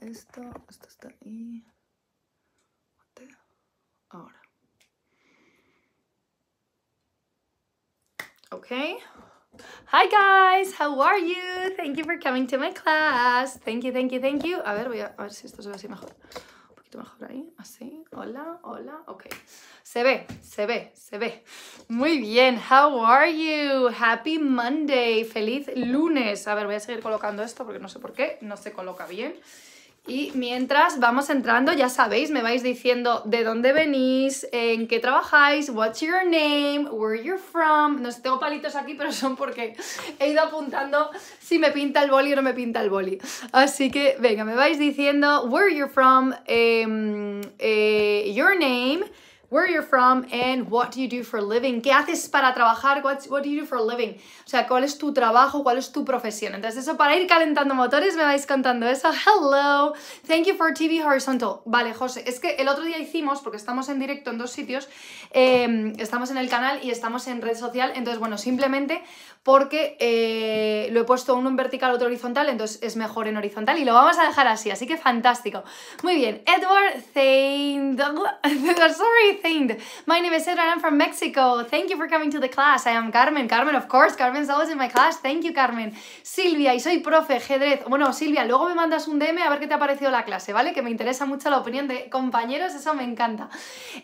esto, esto está ahí. Ahora. Okay. Hi guys, how are you? Thank you for coming to my class. Thank you, thank you, thank you. A ver, voy a, a ver si esto se ve así mejor. Hola, hola, ok. Se ve, se ve, se ve. Muy bien, how are you? Happy Monday, feliz lunes. A ver, voy a seguir colocando esto porque no sé por qué, no se coloca bien. Y mientras vamos entrando, ya sabéis, me vais diciendo de dónde venís, en qué trabajáis, what's your name, where you're from. No sé, tengo palitos aquí, pero son porque he ido apuntando si me pinta el boli o no me pinta el boli. Así que, venga, me vais diciendo where you're from, em, eh, your name, where you're from and what do you do for a living. ¿Qué haces para trabajar? what do you do for living? O sea, ¿cuál es tu trabajo? ¿Cuál es tu profesión? Entonces eso para ir calentando motores me vais contando eso. Hello, thank you for TV Horizontal. Vale, José, es que el otro día hicimos, porque estamos en directo en dos sitios, em, estamos en el canal y estamos en red social, entonces bueno, simplemente porque eh, lo he puesto uno en vertical, otro horizontal, entonces es mejor en horizontal y lo vamos a dejar así, así que fantástico. Muy bien, Edward Thind sorry Thind my name is Edward, I'm from Mexico, thank you for coming to the class, I am Carmen, Carmen, of course, Carmen's always in my class, thank you Carmen. Silvia, y soy profe, ajedrez, bueno Silvia, luego me mandas un DM a ver qué te ha parecido la clase, ¿vale? Que me interesa mucho la opinión de compañeros, eso me encanta.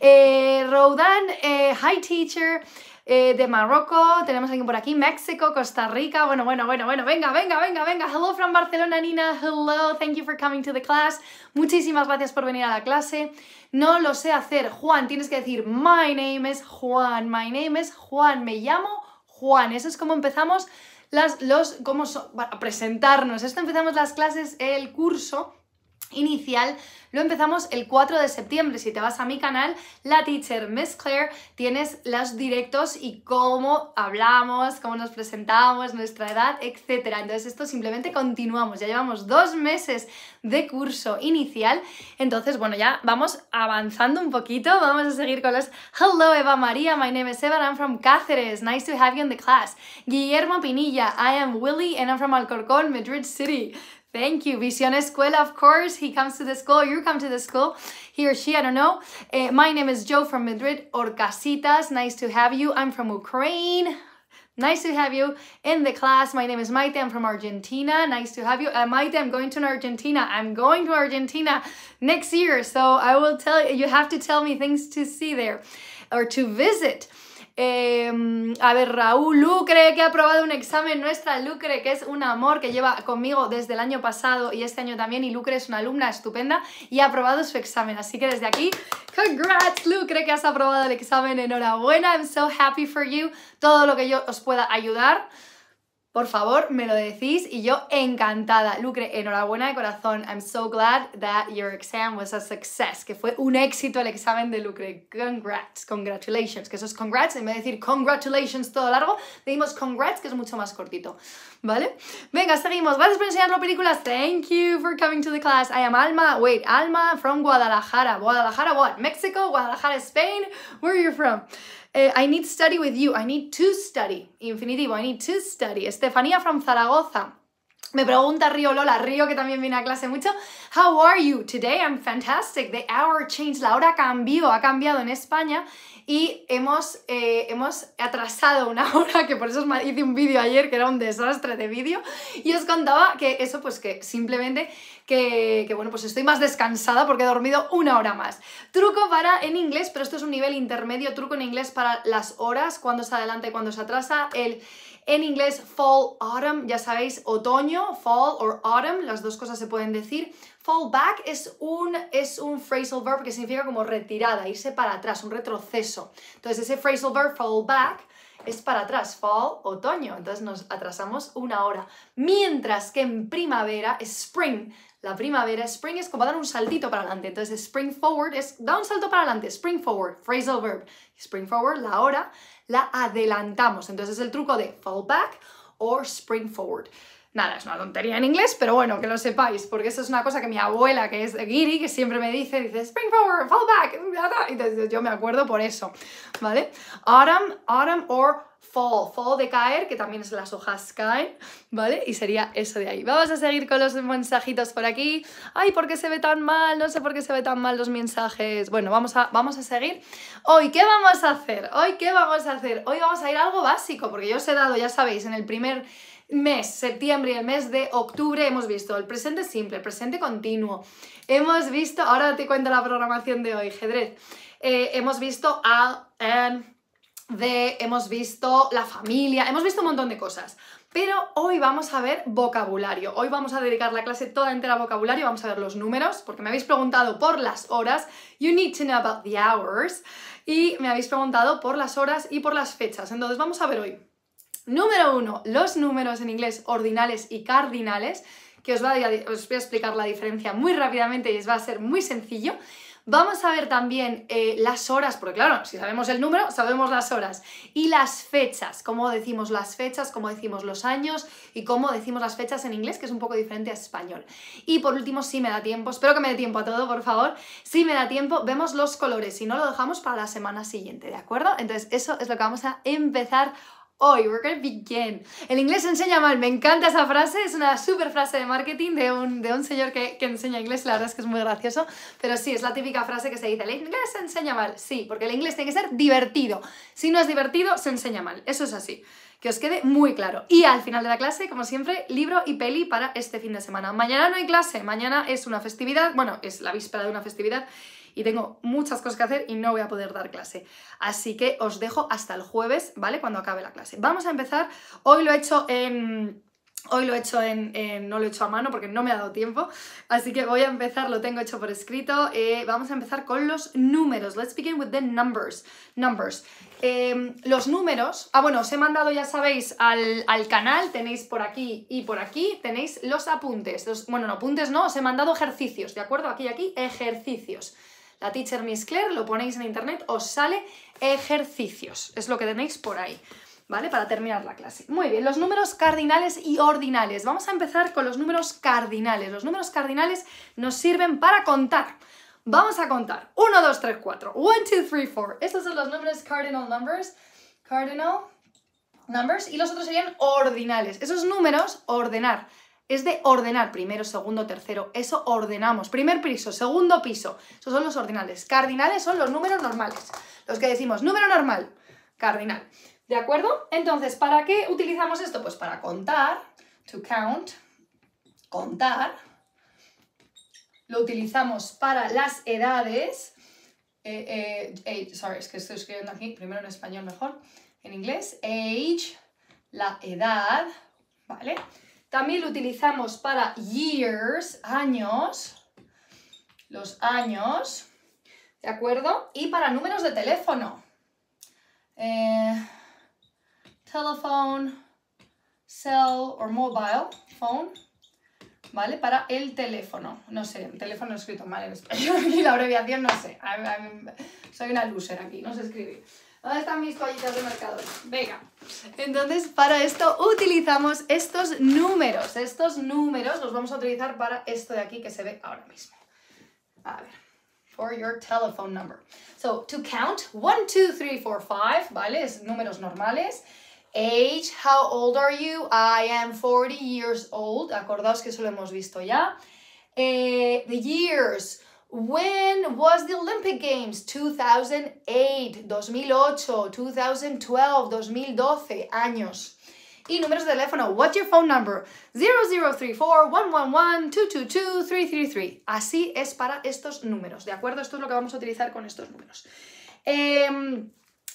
Eh, Rodan, eh, hi teacher, eh, de Marruecos, tenemos alguien por aquí, México, Costa Rica, bueno, bueno, bueno, bueno, venga, venga, venga, venga, hello from Barcelona, Nina, hello, thank you for coming to the class, muchísimas gracias por venir a la clase, no lo sé hacer, Juan, tienes que decir, my name is Juan, my name is Juan, me llamo Juan, eso es como empezamos las, los, cómo para presentarnos, esto empezamos las clases, el curso, inicial lo empezamos el 4 de septiembre. Si te vas a mi canal, la teacher Miss Claire, tienes los directos y cómo hablamos, cómo nos presentamos, nuestra edad, etc. Entonces esto simplemente continuamos. Ya llevamos dos meses de curso inicial. Entonces, bueno, ya vamos avanzando un poquito. Vamos a seguir con los Hello Eva María, my name is Eva I'm from Cáceres. Nice to have you in the class. Guillermo Pinilla, I am Willy and I'm from Alcorcón, Madrid City. Thank you. Visión Escuela, of course. He comes to the school, you come to the school, he or she, I don't know. Uh, my name is Joe from Madrid, Orcasitas. Nice to have you. I'm from Ukraine. Nice to have you in the class. My name is Maite. I'm from Argentina. Nice to have you. Uh, Maite, I'm going to Argentina. I'm going to Argentina next year. So I will tell you, you have to tell me things to see there or to visit. Em, a ver, Raúl Lucre, que ha aprobado un examen nuestra, Lucre, que es un amor, que lleva conmigo desde el año pasado y este año también, y Lucre es una alumna estupenda y ha aprobado su examen. Así que desde aquí, congrats, Lucre, que has aprobado el examen, enhorabuena, I'm so happy for you, todo lo que yo os pueda ayudar. Por favor, me lo decís y yo encantada. Lucre, enhorabuena de corazón. I'm so glad that your exam was a success, que fue un éxito el examen de Lucre. Congrats, congratulations, que eso es congrats, en vez de decir congratulations todo largo, decimos congrats, que es mucho más cortito, ¿vale? Venga, seguimos. Gracias por enseñarnos películas. Thank you for coming to the class. I am Alma. Wait, Alma from Guadalajara. Guadalajara what? Mexico? Guadalajara, Spain? Where are you from? Eh, I need study with you. I need to study. Infinitivo, I need to study. Estefanía from Zaragoza. Me pregunta Río Lola, Río que también viene a clase mucho, How are you? Today I'm fantastic. The hour changed, la hora cambió, ha cambiado en España y hemos, eh, hemos atrasado una hora, que por eso os hice un vídeo ayer que era un desastre de vídeo y os contaba que eso pues que simplemente que, que, bueno pues estoy más descansada porque he dormido una hora más. Truco para en inglés, pero esto es un nivel intermedio, truco en inglés para las horas, cuando se adelanta y cuando se atrasa, el en inglés, fall, autumn, ya sabéis, otoño, fall or autumn, las dos cosas se pueden decir. Fall back es un, es un phrasal verb que significa como retirada, irse para atrás, un retroceso. Entonces, ese phrasal verb, fall back, es para atrás, fall, otoño. Entonces nos atrasamos una hora. Mientras que en primavera, spring, la primavera, spring es como dar un saltito para adelante, entonces spring forward es da un salto para adelante, spring forward, phrasal verb, spring forward, la hora, la adelantamos, entonces es el truco de fall back or spring forward. Nada, es una tontería en inglés, pero bueno, que lo sepáis, porque eso es una cosa que mi abuela, que es Giri, que siempre me dice, dice, spring forward, fall back, y entonces yo me acuerdo por eso, ¿vale? Autumn, autumn or fall, fall de caer, que también es las hojas caen, ¿vale? Y sería eso de ahí. Vamos a seguir con los mensajitos por aquí. Ay, ¿por qué se ve tan mal? No sé por qué se ve tan mal los mensajes. Bueno, vamos a, vamos a seguir. Hoy, ¿qué vamos a hacer? Hoy, ¿qué vamos a hacer? Hoy vamos a ir a algo básico, porque yo os he dado, ya sabéis, en el primer mes, septiembre y el mes de octubre hemos visto el presente simple, el presente continuo. Hemos visto, ahora te cuento la programación de hoy, Jedrez. Eh, hemos visto a, and, de hemos visto la familia, hemos visto un montón de cosas. Pero hoy vamos a ver vocabulario. Hoy vamos a dedicar la clase toda entera a vocabulario, vamos a ver los números, porque me habéis preguntado por las horas. You need to know about the hours. Y me habéis preguntado por las horas y por las fechas. Entonces vamos a ver hoy. Número uno, los números en inglés ordinales y cardinales, que os, va a, os voy a explicar la diferencia muy rápidamente y os va a ser muy sencillo. Vamos a ver también eh, las horas, porque claro, si sabemos el número, sabemos las horas. Y las fechas, cómo decimos las fechas, cómo decimos los años y cómo decimos las fechas en inglés, que es un poco diferente a español. Y por último, si me da tiempo, espero que me dé tiempo a todo, por favor. Si me da tiempo, vemos los colores, y no lo dejamos para la semana siguiente, ¿de acuerdo? Entonces, eso es lo que vamos a empezar hoy hoy. We're gonna begin. El inglés enseña mal. Me encanta esa frase. Es una super frase de marketing de un, de un señor que, enseña inglés. La verdad es que es muy gracioso. Pero sí, es la típica frase que se dice. El inglés enseña mal. Sí, porque el inglés tiene que ser divertido. Si no es divertido, se enseña mal. Eso es así. Que os quede muy claro. Y al final de la clase, como siempre, libro y peli para este fin de semana. Mañana no hay clase. Mañana es una festividad. Bueno, es la víspera de una festividad y tengo muchas cosas que hacer y no voy a poder dar clase. Así que os dejo hasta el jueves, ¿vale? Cuando acabe la clase. Vamos a empezar. Hoy lo he hecho en... Hoy lo he hecho en, no lo he hecho a mano porque no me ha dado tiempo, así que voy a empezar, lo tengo hecho por escrito. Eh, vamos a empezar con los números. Let's begin with the numbers. Numbers. Em, los números. Ah, bueno, os he mandado, ya sabéis, al, canal, tenéis por aquí y por aquí, tenéis los apuntes. bueno, no apuntes, no, os he mandado ejercicios, ¿de acuerdo? Aquí y aquí, ejercicios la Teacher Miss Claire, lo ponéis en internet, os sale ejercicios, es lo que tenéis por ahí. ¿Vale? Para terminar la clase. Muy bien, los números cardinales y ordinales. Vamos a empezar con los números cardinales. Los números cardinales nos sirven para contar. Vamos a contar. 1, 2, 3, 4. 1, 2, 3, 4. Estos son los números cardinal numbers. Cardinal numbers. Y los otros serían ordinales. Esos números, ordenar es de ordenar primero, segundo, tercero. Eso ordenamos. Primer piso, segundo piso. Esos son los ordinales. Cardinales son los números normales. Los que decimos número normal, cardinal. ¿De acuerdo? Entonces, ¿para qué utilizamos esto? Pues para contar, to count, contar. Lo utilizamos para las edades. Eh, eh, sorry, es que estoy escribiendo aquí, primero en español mejor, en inglés. Age, la edad, ¿vale? También lo utilizamos para years, años, los años, ¿de acuerdo? Y para números de teléfono. Eh, telephone, cell or mobile phone, ¿vale? Para el teléfono. No sé, teléfono escrito mal en español y la abreviación no sé. soy una loser aquí, no sé escribir. ¿Dónde están mis toallitas de mercado. Venga. Entonces, para esto utilizamos estos números. Estos números los vamos a utilizar para esto de aquí que se ve ahora mismo. A ver. For your telephone number. So, to count, 1, 2, 3, 4, 5, ¿vale? Es números normales. Age, how old are you? I am 40 years old. Acordaos que eso lo hemos visto ya. Eh, the years, When was the Olympic Games? 2008, 2008, 2012, 2012, años. Y números de teléfono. What's your phone number? 0034-111-222-333. Así es para estos números, ¿de acuerdo? Esto es lo que vamos a utilizar con estos números. Em,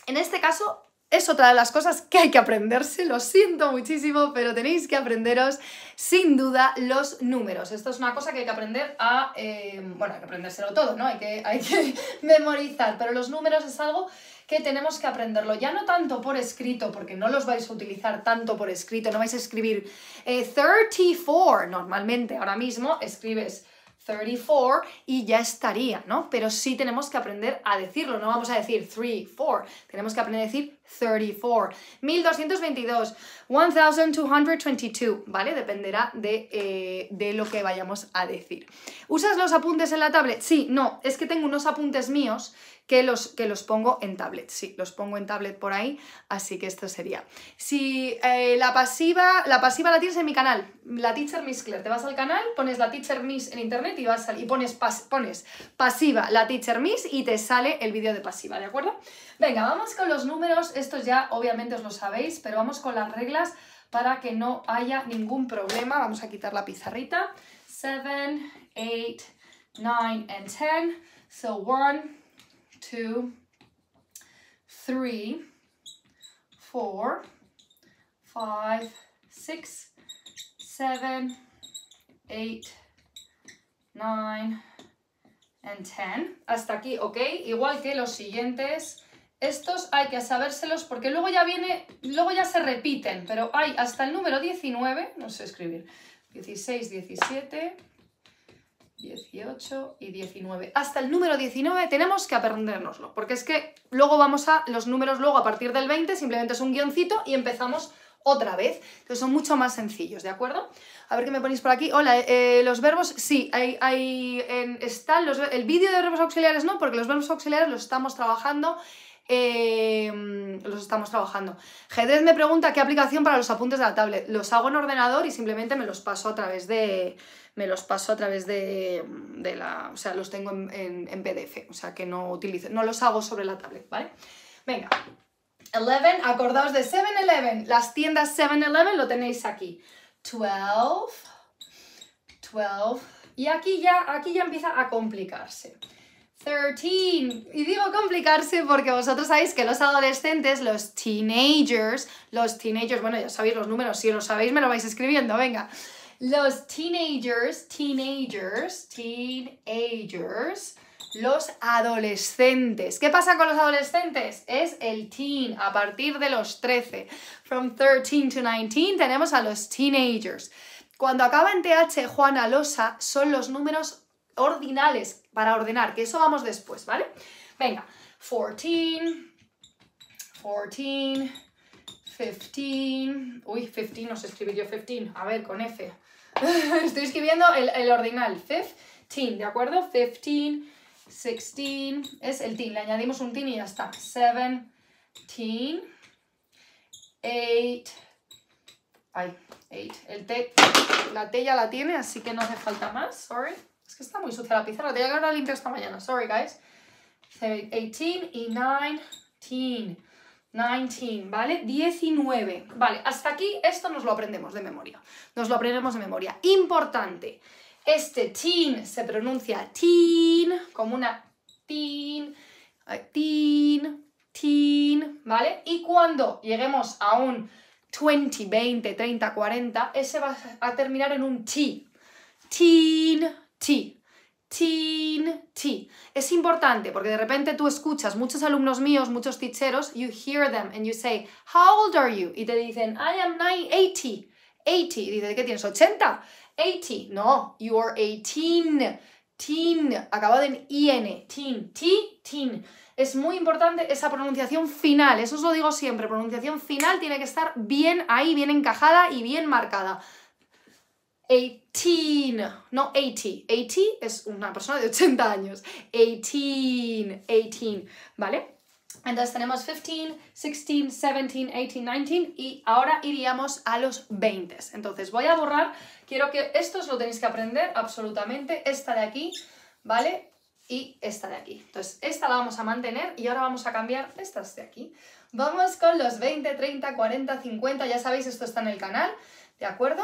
en este caso, es otra de las cosas que hay que aprenderse, lo siento muchísimo, pero tenéis que aprenderos sin duda los números. Esto es una cosa que hay que aprender a, eh, bueno, hay que aprendérselo todo, ¿no? Hay que, hay que memorizar, pero los números es algo que tenemos que aprenderlo, ya no tanto por escrito, porque no los vais a utilizar tanto por escrito, no vais a escribir 34 eh, normalmente, ahora mismo escribes 34 y ya estaría, ¿no? Pero sí tenemos que aprender a decirlo, no vamos a decir 3, 4, tenemos que aprender a decir 34. 1222, 1222, ¿vale? Dependerá de, eh, de lo que vayamos a decir. ¿Usas los apuntes en la tablet? Sí, no, es que tengo unos apuntes míos que los, que los pongo en tablet. Sí, los pongo en tablet por ahí, así que esto sería. Si eh, la pasiva, la pasiva la tienes en mi canal, la Teacher Miss Claire, te vas al canal, pones la Teacher Miss en internet y, vas y pones, pones pasiva la Teacher Miss y te sale el vídeo de pasiva, ¿de acuerdo? Venga, vamos con los números, estos ya obviamente os lo sabéis, pero vamos con las reglas para que no haya ningún problema. Vamos a quitar la pizarrita. 7, 8, 9 y 10. So 1, 2, 3, 4, 5, 6, 7, 8, 9, y 10. Hasta aquí, ok, igual que los siguientes, estos hay que sabérselos porque luego ya viene, luego ya se repiten, pero hay hasta el número 19, no sé escribir, 16, 17. 18 y 19. Hasta el número 19 tenemos que aprendérnoslo, porque es que luego vamos a los números luego a partir del 20, simplemente es un guioncito y empezamos otra vez. que son mucho más sencillos, ¿de acuerdo? A ver qué me ponéis por aquí. Hola, eh, eh, los verbos, sí, hay, hay están el vídeo de verbos auxiliares no, porque los verbos auxiliares los estamos trabajando em, los estamos trabajando. Gedez me pregunta qué aplicación para los apuntes de la tablet. Los hago en ordenador y simplemente me los paso a través de, me los paso a través de, la... O sea, los tengo en, PDF, o sea, que no utilizo, no los hago sobre la tablet, ¿vale? Venga. 11, acordaos de 7-Eleven. Las tiendas 7-Eleven lo tenéis aquí. 12, 12. Y aquí ya, aquí ya empieza a complicarse. 13. Y digo complicarse porque vosotros sabéis que los adolescentes, los teenagers, los teenagers, bueno, ya sabéis los números, si lo sabéis me lo vais escribiendo, venga. Los teenagers, teenagers, teenagers, los adolescentes. ¿Qué pasa con los adolescentes? Es el teen, a partir de los 13. From 13 to 19 tenemos a los teenagers. Cuando acaba en TH, Juana, losa, son los números ordinales para ordenar, que eso vamos después, ¿vale? Venga, 14, 14, 15. Uy, 15 no sé escribir yo 15. A ver, con F. Estoy escribiendo el, ordinal. 15, ¿de acuerdo? 15, 16, es el teen. Le añadimos un teen y ya está. 17, 8, ay, 8. El T, la T ya la tiene, así que no hace falta más, sorry. Es que está muy sucia la pizarra, tenía que haberla limpio esta mañana, sorry guys. 18 y 19, 19, ¿vale? 19. Vale, hasta aquí esto nos lo aprendemos de memoria. Nos lo aprendemos de memoria. Importante. Este teen se pronuncia teen, como una teen, teen, teen, ¿vale? Y cuando lleguemos a un 20, 20, 30, 40, ese va a terminar en un teen, Teen, T teen, Es importante porque de repente tú escuchas muchos alumnos míos, muchos ticheros, you hear them and you say, how old are you? Y te dicen, I am 80. 80. Y dice, ¿qué tienes? ¿80? 80. No, you are 18. Teen, acabado en IN, teen, T, teen. Es muy importante esa pronunciación final, eso os lo digo siempre, pronunciación final tiene que estar bien ahí, bien encajada y bien marcada. 18, no 80, 80 es una persona de 80 años, 18, 18, ¿vale? Entonces tenemos 15, 16, 17, 18, 19 y ahora iríamos a los 20. Entonces voy a borrar, quiero que estos lo tenéis que aprender absolutamente, esta de aquí, ¿vale? Y esta de aquí. Entonces esta la vamos a mantener y ahora vamos a cambiar estas de aquí. Vamos con los 20, 30, 40, 50, ya sabéis, esto está en el canal, ¿de acuerdo?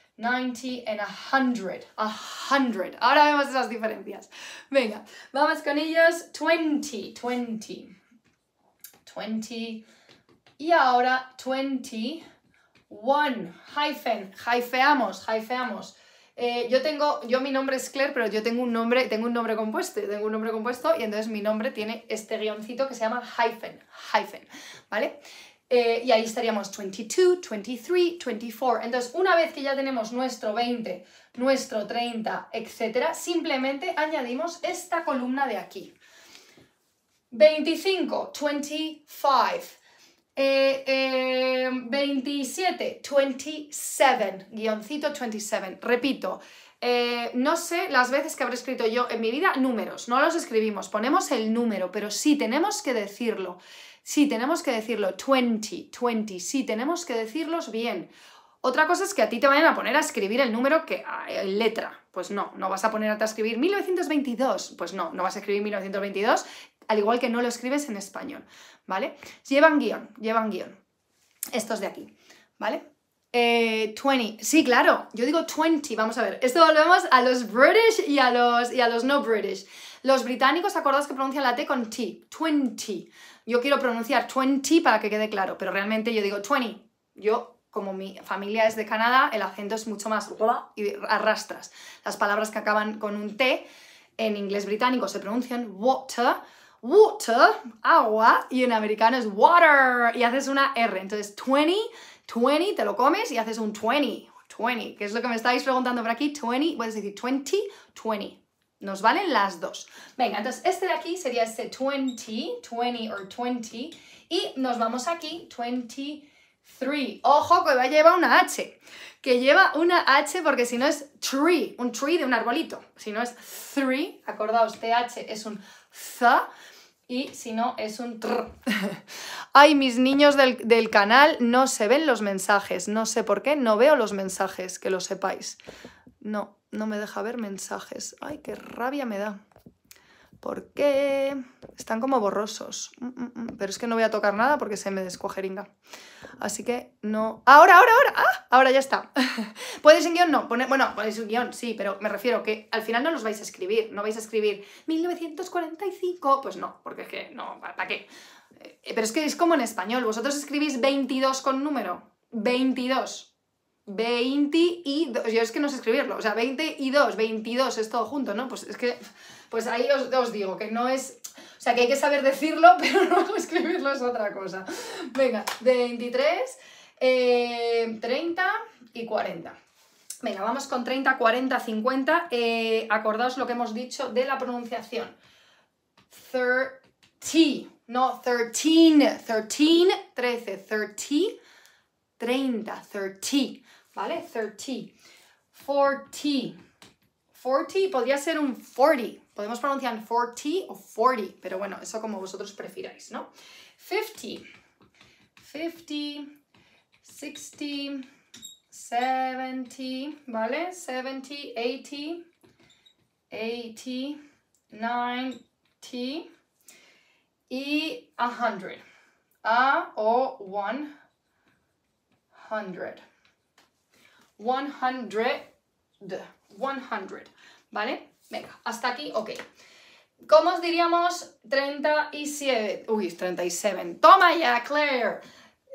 90 and 100. 100. Ahora vemos esas diferencias. Venga, vamos con ellos. 20, 20. 20. Y ahora 20, Hyphen, hyfeamos, hyfeamos. Eh, yo tengo, yo mi nombre es Claire, pero yo tengo un nombre, tengo un nombre compuesto, tengo un nombre compuesto y entonces mi nombre tiene este guioncito que se llama hyphen, hyphen, ¿vale? Eh, y ahí estaríamos 22, 23, 24. Entonces, una vez que ya tenemos nuestro 20, nuestro 30, etc., simplemente añadimos esta columna de aquí. 25, 25. 27, 27, guioncito 27. Repito, eh, no sé las veces que habré escrito yo en mi vida números, no los escribimos, ponemos el número, pero sí tenemos que decirlo. Sí, tenemos que decirlo. 20, 20. Sí, tenemos que decirlos bien. Otra cosa es que a ti te vayan a poner a escribir el número que letra. Pues no, no vas a ponerte a escribir 1922. Pues no, no vas a escribir 1922, al igual que no lo escribes en español, ¿vale? Llevan guión, llevan guión. Estos de aquí, ¿vale? 20, eh, sí, claro, yo digo 20, vamos a ver. Esto volvemos a los British y a los, y a los no British. Los británicos, acordados que pronuncian la T con T, 20. Yo quiero pronunciar 20 para que quede claro, pero realmente yo digo 20. Yo, como mi familia es de Canadá, el acento es mucho más y arrastras. Las palabras que acaban con un T en inglés británico se pronuncian water, water, agua, y en americano es water, y haces una R. Entonces, 20, 20, te lo comes y haces un 20, 20, que es lo que me estáis preguntando por aquí, 20, puedes decir 20, 20. Nos valen las dos. Venga, entonces este de aquí sería este 20, 20 or 20. Y nos vamos aquí, 23. Ojo que va a llevar una H. Que lleva una H porque si no es tree, un tree de un arbolito. Si no es three, acordaos, TH es un z y si no es un tr. Ay, mis niños del, del, canal, no se ven los mensajes. No sé por qué, no veo los mensajes, que lo sepáis. No no me deja ver mensajes. Ay, qué rabia me da. ¿Por qué? Están como borrosos. Mm, mm, mm. Pero es que no voy a tocar nada porque se me descuajeringa. Así que no... ¡Ahora, ahora, ahora! ¡Ah! Ahora ya está. ¿Podéis un guión? No. Bueno, podéis un guión, sí, pero me refiero que al final no los vais a escribir. No vais a escribir 1945. Pues no, porque es que no, ¿para qué? Eh, pero es que es como en español. Vosotros escribís 22 con número. 22. 20 y 2, yo es que no sé escribirlo, o sea, 20 y 2, 22 es todo junto, ¿no? Pues es que, pues ahí os, digo que no es, o sea, que hay que saber decirlo, pero no escribirlo es otra cosa. Venga, 23, 30 eh, y 40. Venga, vamos con 30, 40, 50. Eh, acordaos lo que hemos dicho de la pronunciación. 30, no 13, 13, 13, 30, 30, 30. ¿vale? 30. 40. 40 podría ser un 40. Podemos pronunciar 40 o 40, pero bueno, eso como vosotros prefiráis, ¿no? 50. 50, 60, 70, ¿vale? 70, 80, 80, 90 y 100. A o 100. 100, 100, ¿vale? Venga, hasta aquí, ok. ¿Cómo os diríamos 37? Uy, 37. Toma ya, Claire.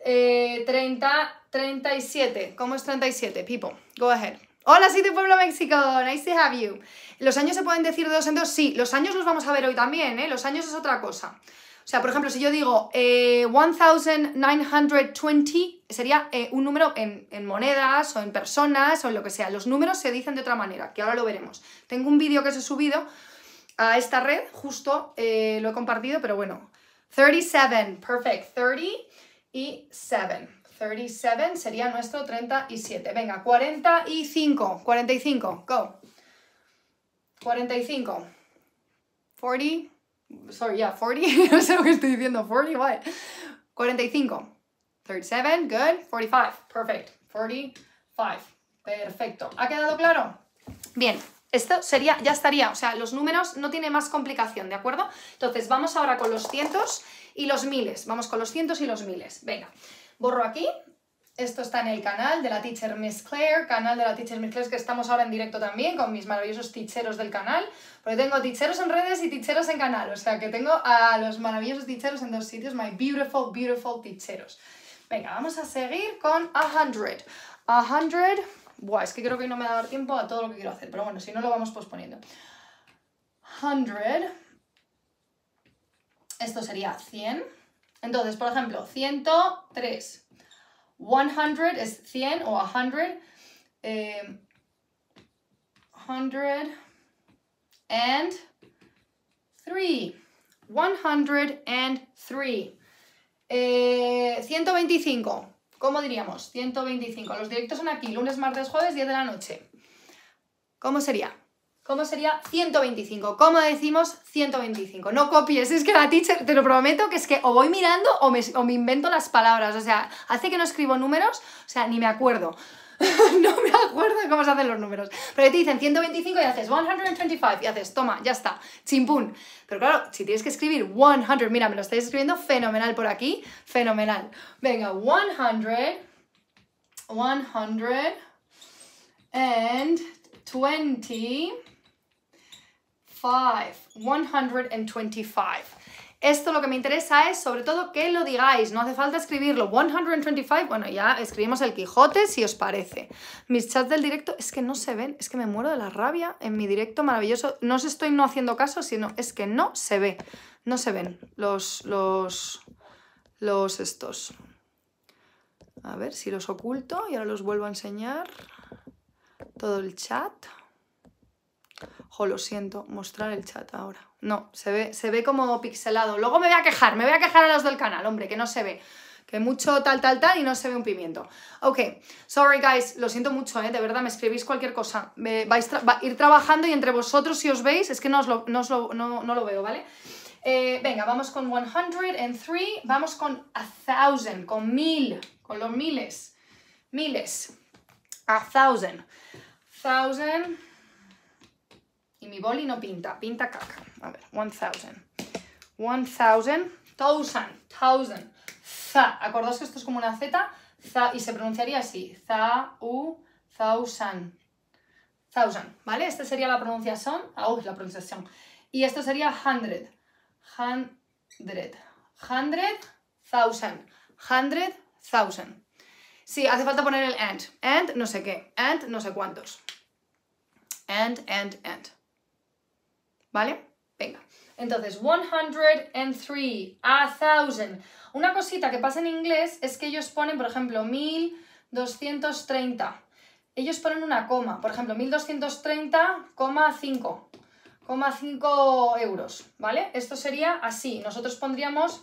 30, eh, 37. ¿Cómo es 37, People, Go ahead. Hola, sí, de Pueblo México. Nice to have you. ¿Los años se pueden decir de dos en dos? Sí, los años los vamos a ver hoy también, ¿eh? Los años es otra cosa. O sea, por ejemplo, si yo digo 1920, eh, sería eh, un número en, monedas o en personas o en lo que sea. Los números se dicen de otra manera, que ahora lo veremos. Tengo un vídeo que os he subido a esta red, justo eh, lo he compartido, pero bueno. 37, perfect, 30 y 7. 37 sería nuestro 37. Venga, 45, 45, go. 45, 40 sorry, yeah, 40, no sé lo que estoy diciendo, 40, what? 45, 37, good, 45, perfect, 45, perfecto. ¿Ha quedado claro? Bien, esto sería, ya estaría, o sea, los números no tiene más complicación, ¿de acuerdo? Entonces, vamos ahora con los cientos y los miles, vamos con los cientos y los miles, venga, borro aquí, esto está en el canal de la Teacher Miss Claire, canal de la Teacher Miss Claire, que estamos ahora en directo también con mis maravillosos ticheros del canal, porque tengo ticheros en redes y ticheros en canal, o sea que tengo a los maravillosos ticheros en dos sitios, my beautiful, beautiful ticheros. Venga, vamos a seguir con A Hundred. A Hundred, buah, es que creo que no me va a dar tiempo a todo lo que quiero hacer, pero bueno, si no lo vamos posponiendo. Hundred, esto sería 100. Entonces, por ejemplo, 103 100 es 100 o 100. Eh, 100 and 3. 103. Eh, 125. ¿Cómo diríamos? 125. Los directos son aquí, lunes, martes, jueves, 10 de la noche. ¿Cómo sería? ¿Cómo sería 125? ¿Cómo decimos 125? No copies, es que la teacher, te lo prometo, que es que o voy mirando o me, o me invento las palabras. O sea, hace que no escribo números, o sea, ni me acuerdo. no me acuerdo cómo se hacen los números. Pero te dicen 125 y haces 125 y haces, toma, ya está, chimpún. Pero claro, si tienes que escribir 100, mira, me lo estáis escribiendo fenomenal por aquí, fenomenal. Venga, 100, 100, and 20. 125. Esto lo que me interesa es sobre todo que lo digáis, no hace falta escribirlo. 125, bueno, ya escribimos el Quijote si os parece. Mis chats del directo es que no se ven, es que me muero de la rabia en mi directo maravilloso. No os estoy no haciendo caso, sino es que no se ve, no se ven los, los, los estos. A ver si los oculto y ahora los vuelvo a enseñar todo el chat. Ojo, lo siento, mostrar el chat ahora. No, se ve, se ve como pixelado. Luego me voy a quejar, me voy a quejar a los del canal, hombre, que no se ve. Que mucho tal, tal, tal y no se ve un pimiento. Ok, sorry guys, lo siento mucho, ¿eh? de verdad, me escribís cualquier cosa. Me vais a ir trabajando y entre vosotros, si os veis, es que no, lo, no, lo, veo, ¿vale? Eh, venga, vamos con 103, vamos con a thousand, con mil, con los miles, miles, a thousand, thousand. Y mi boli no pinta, pinta caca. A ver, 1000. 1000. Thousand. Thousand. Za. Acordaos que esto es como una Z. Za. Y se pronunciaría así. Za, u, thousand. Thousand. ¿Vale? Esta sería la pronunciación. Ah, la pronunciación. Y esto sería hundred. Hundred. Hundred. Thousand. Hundred. Thousand. Sí, hace falta poner el and. And no sé qué. And no sé cuántos. And, and, and. ¿vale? Venga. Entonces, 103, a thousand. Una cosita que pasa en inglés es que ellos ponen, por ejemplo, 1230. Ellos ponen una coma, por ejemplo, 1230,5. 5 euros, ¿vale? Esto sería así. Nosotros pondríamos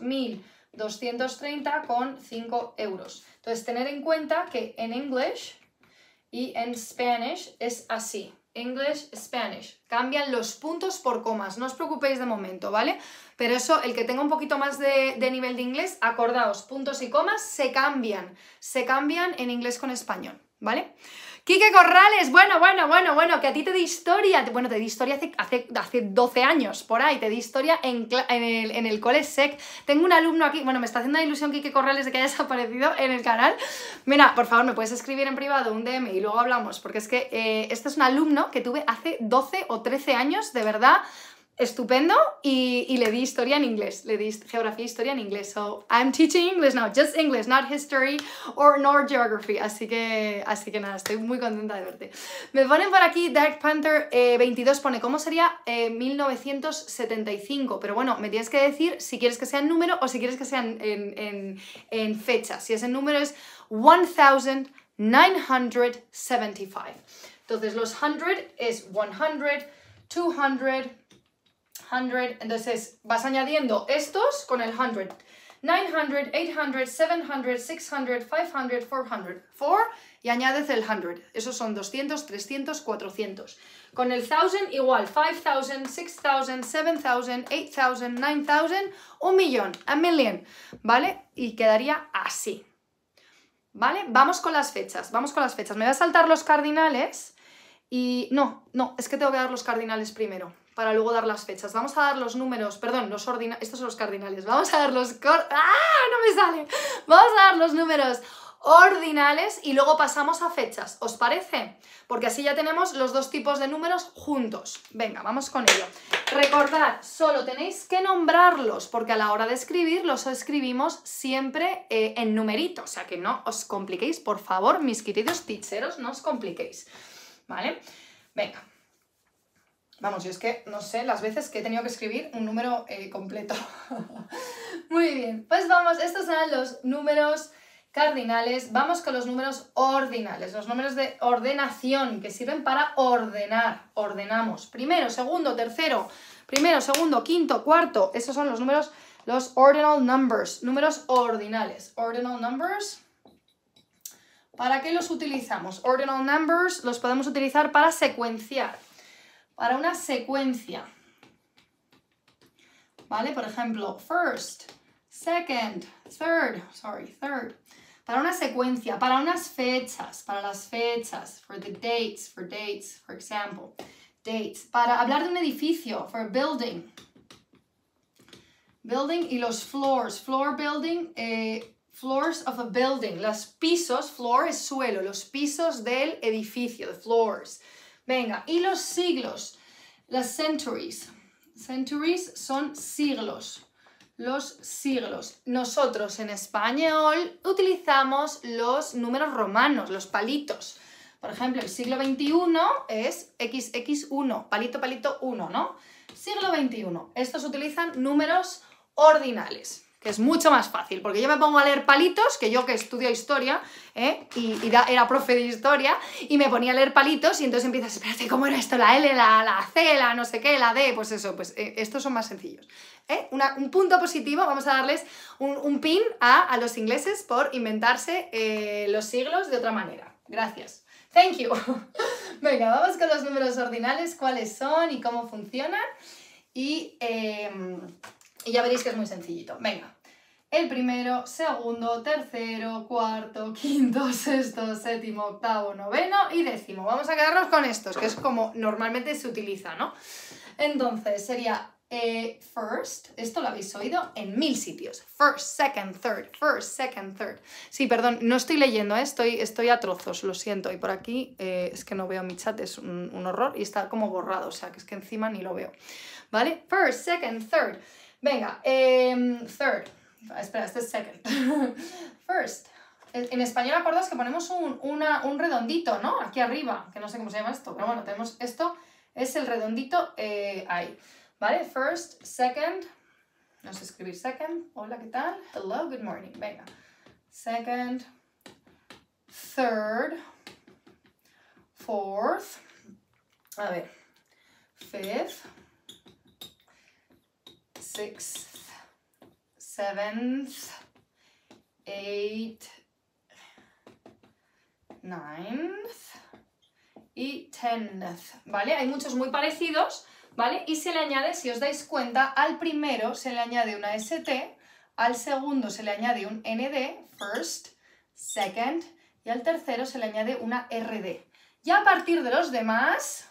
con 5 euros. Entonces, tener en cuenta que en inglés y en Spanish es así, English, Spanish. Cambian los puntos por comas, no os preocupéis de momento, ¿vale? Pero eso, el que tenga un poquito más de, nivel de inglés, acordaos, puntos y comas se cambian, se cambian en inglés con español, ¿vale? Quique Corrales, bueno, bueno, bueno, bueno, que a ti te di historia, bueno, te di historia hace, 12 años, por ahí, te di historia en, en, el, en cole SEC. Tengo un alumno aquí, bueno, me está haciendo la ilusión Quique Corrales de que hayas aparecido en el canal. Mira, por favor, me puedes escribir en privado un DM y luego hablamos, porque es que eh, este es un alumno que tuve hace 12 o 13 años, de verdad, estupendo y, le di historia en inglés, le di geografía e historia en inglés. So I'm teaching English now, just English, not history or nor geography. Así que, así que nada, estoy muy contenta de verte. Me ponen por aquí Dark Panther 22, eh, pone cómo sería 1975, eh, pero bueno, me tienes que decir si quieres que sea en número o si quieres que sea en, en, fecha. Si es en número es 1975. Entonces los 100 es 100, 200, 100. Entonces vas añadiendo estos con el 100. 900, 800, 700, 600, 500, 400. 4 y añades el 100. Esos son 200, 300, 400. Con el 1000 igual 5000, 6000, 7000, 8000, 9000, un millón, a million, ¿vale? Y quedaría así. ¿Vale? Vamos con las fechas, vamos con las fechas. Me voy a saltar los cardinales y... No, no, es que tengo que dar los cardinales primero para luego dar las fechas. Vamos a dar los números, perdón, los ordinales, estos son los cardinales, vamos a dar los... ¡Ah! No me sale. Vamos a dar los números ordinales y luego pasamos a fechas, ¿os parece? Porque así ya tenemos los dos tipos de números juntos. Venga, vamos con ello. Recordad, solo tenéis que nombrarlos, porque a la hora de escribir los escribimos siempre eh, en numerito, o sea que no os compliquéis, por favor, mis queridos ticheros, no os compliquéis, ¿vale? Venga, Vamos, yo es que no sé las veces que he tenido que escribir un número eh, completo. Muy bien, pues vamos, estos eran los números cardinales. Vamos con los números ordinales, los números de ordenación que sirven para ordenar. Ordenamos primero, segundo, tercero, primero, segundo, quinto, cuarto. Esos son los números, los ordinal numbers, números ordinales. Ordinal numbers. ¿Para qué los utilizamos? Ordinal numbers los podemos utilizar para secuenciar para una secuencia. ¿Vale? Por ejemplo, first, second, third, sorry, third. Para una secuencia, para unas fechas, para las fechas, for the dates, for dates, for example, dates. Para hablar de un edificio, for a building. Building y los floors, floor building, eh, floors of a building, los pisos, floor es suelo, los pisos del edificio, the floors. Venga, y los siglos, las centuries. Centuries son siglos, los siglos. Nosotros en español utilizamos los números romanos, los palitos. Por ejemplo, el siglo XXI es XX1, palito, palito 1, ¿no? Siglo XXI. Estos utilizan números ordinales que es mucho más fácil, porque yo me pongo a leer palitos, que yo que estudio historia, ¿eh? y, era profe de historia, y me ponía a leer palitos y entonces empiezas, a espérate, ¿cómo era esto? La L, la, la C, la no sé qué, la D, pues eso, pues eh, estos son más sencillos. ¿eh? un punto positivo, vamos a darles un, pin a, a, los ingleses por inventarse los siglos de otra manera. Gracias. Thank you. Venga, vamos con los números ordinales, cuáles son y cómo funcionan. Y em, y ya veréis que es muy sencillito. Venga, el primero, segundo, tercero, cuarto, quinto, sexto, séptimo, octavo, noveno y décimo. Vamos a quedarnos con estos, que es como normalmente se utiliza, ¿no? Entonces sería eh, first, esto lo habéis oído en mil sitios. First, second, third, first, second, third. Sí, perdón, no estoy leyendo, ¿eh? estoy, estoy a trozos, lo siento. Y por aquí eh, es que no veo mi chat, es un, un horror y está como borrado, o sea que es que encima ni lo veo. ¿Vale? First, second, third. Venga, em, third. Espera, este es second. First. En español acordaos que ponemos un, redondito, ¿no? Aquí arriba, que no sé cómo se llama esto, pero bueno, tenemos esto, es el redondito eh, ahí, ¿vale? First, second, no sé escribir second, hola, ¿qué tal? Hello, good morning, venga. Second, third, fourth, a ver, fifth, sixth, seventh, eighth, ninth y tenth, ¿vale? Hay muchos muy parecidos, ¿vale? Y se le añade, si os dais cuenta, al primero se le añade una ST, al segundo se le añade un ND, first, second, y al tercero se le añade una RD. Y a partir de los demás,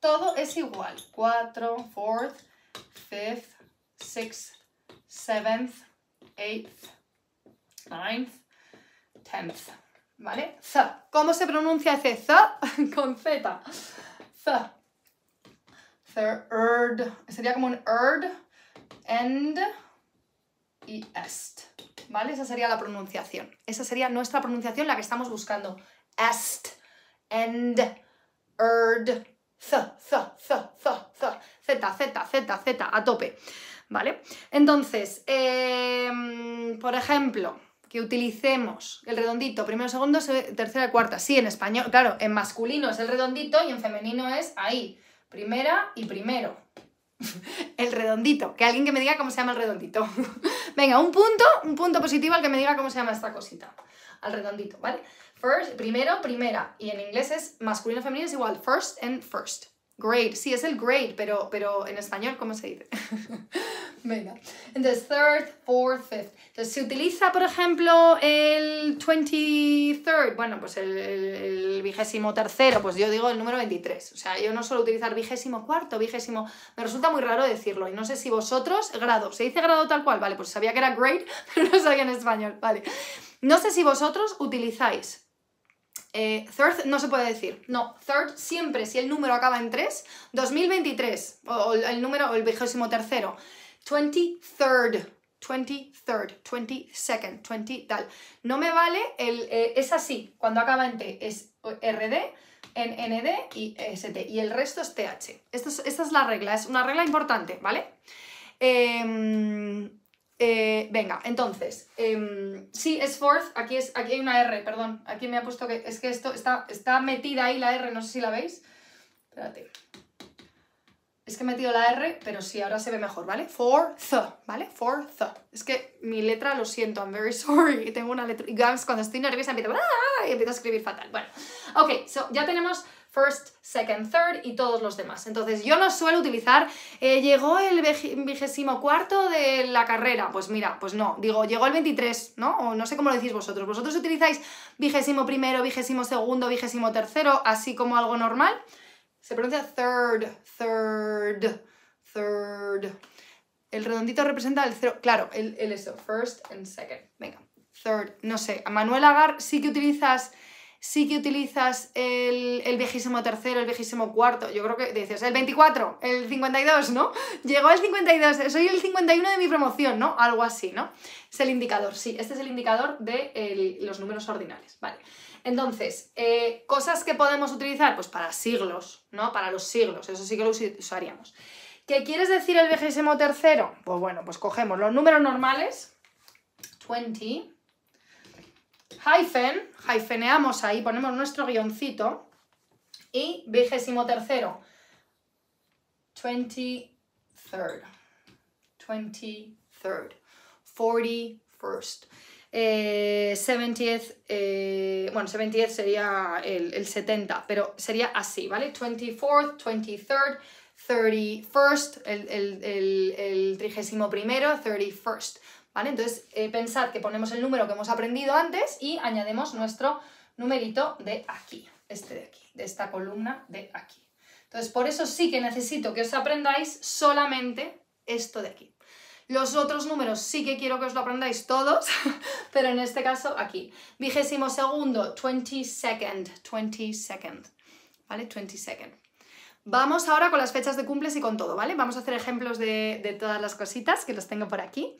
todo es igual. 4, fourth, fifth, sixth, seventh, eighth, ninth, tenth. ¿Vale? Z. ¿Cómo se pronuncia ese Z? Con Z. Z. Third. Sería como un erd, end y est. ¿Vale? Esa sería la pronunciación. Esa sería nuestra pronunciación, la que estamos buscando. Est, end, erd, z, z, z, z, z, z, z, z, z, a tope. ¿vale? Entonces, em, por ejemplo, que utilicemos el redondito, primero, segundo, tercera, cuarta. Sí, en español, claro, en masculino es el redondito y en femenino es ahí, primera y primero. el redondito, que alguien que me diga cómo se llama el redondito. Venga, un punto, un punto positivo al que me diga cómo se llama esta cosita. Al redondito, ¿vale? First, primero, primera. Y en inglés es masculino, femenino es igual, first and first. Great, sí, es el great, pero, pero en español, ¿cómo se dice? Venga. Entonces, third, fourth, fifth. Entonces, se utiliza, por ejemplo, el 23rd, bueno, pues el, el, vigésimo tercero, pues yo digo el número 23. O sea, yo no suelo utilizar vigésimo cuarto, vigésimo... Me resulta muy raro decirlo y no sé si vosotros, grado, ¿se dice grado tal cual? Vale, pues sabía que era great, pero no sabía en español, vale. No sé si vosotros utilizáis eh, third no se puede decir. No, third siempre, si el número acaba en 3, 2023, o, el número, o el vigésimo tercero. 23rd, 23rd, 22nd, 20 tal. No me vale, el, eh, es así, cuando acaba en T es RD, en ND y ST, y el resto es TH. esta es la regla, es una regla importante, ¿vale? Eh, eh, venga, entonces, em, sí, es fourth, aquí, es, aquí hay una R, perdón, aquí me ha puesto que es que esto está, está metida ahí la R, no sé si la veis. Espérate. Es que he metido la R, pero sí, ahora se ve mejor, ¿vale? Fourth, ¿vale? Fourth. Es que mi letra, lo siento, I'm very sorry, tengo una letra... Y cuando estoy nerviosa ¡ah! empiezo, a escribir fatal. Bueno, ok, so, ya tenemos first, second, third y todos los demás. Entonces yo no suelo utilizar, eh, llegó el vigésimo cuarto de la carrera, pues mira, pues no, digo, llegó el 23, ¿no? O no sé cómo lo decís vosotros. ¿Vosotros utilizáis vigésimo primero, vigésimo segundo, vigésimo tercero, así como algo normal? Se pronuncia third, third, third. El redondito representa el cero, claro, el, el eso, first and second, venga, third, no sé. Manuel Agar sí que utilizas sí que utilizas el, el tercero, el vejísimo cuarto, yo creo que dices el 24, el 52, ¿no? Llegó el 52, soy el 51 de mi promoción, ¿no? Algo así, ¿no? Es el indicador, sí, este es el indicador de los números ordinales, ¿vale? Entonces, eh, cosas que podemos utilizar, pues para siglos, ¿no? Para los siglos, eso sí que lo usaríamos. ¿Qué quieres decir el vigésimo tercero? Pues bueno, pues cogemos los números normales, 20, hyphen, hyphenamos ahí, ponemos nuestro guioncito, y vigésimo tercero, 23rd, 23rd, 41st. 70th, eh, bueno, 70 sería el, 70, pero sería así, ¿vale? 23 23rd, 31st, el, el, el, 31 31st. ¿vale? Entonces, eh, pensad que ponemos el número que hemos aprendido antes y añadimos nuestro numerito de aquí, este de aquí, de esta columna de aquí. Entonces, por eso sí que necesito que os aprendáis solamente esto de aquí. Los otros números sí que quiero que os lo aprendáis todos, pero en este caso aquí. Vigésimo segundo, 22 second, 22 second, ¿vale? 22 second. Vamos ahora con las fechas de cumples y con todo, ¿vale? Vamos a hacer ejemplos de, todas las cositas que los tengo por aquí,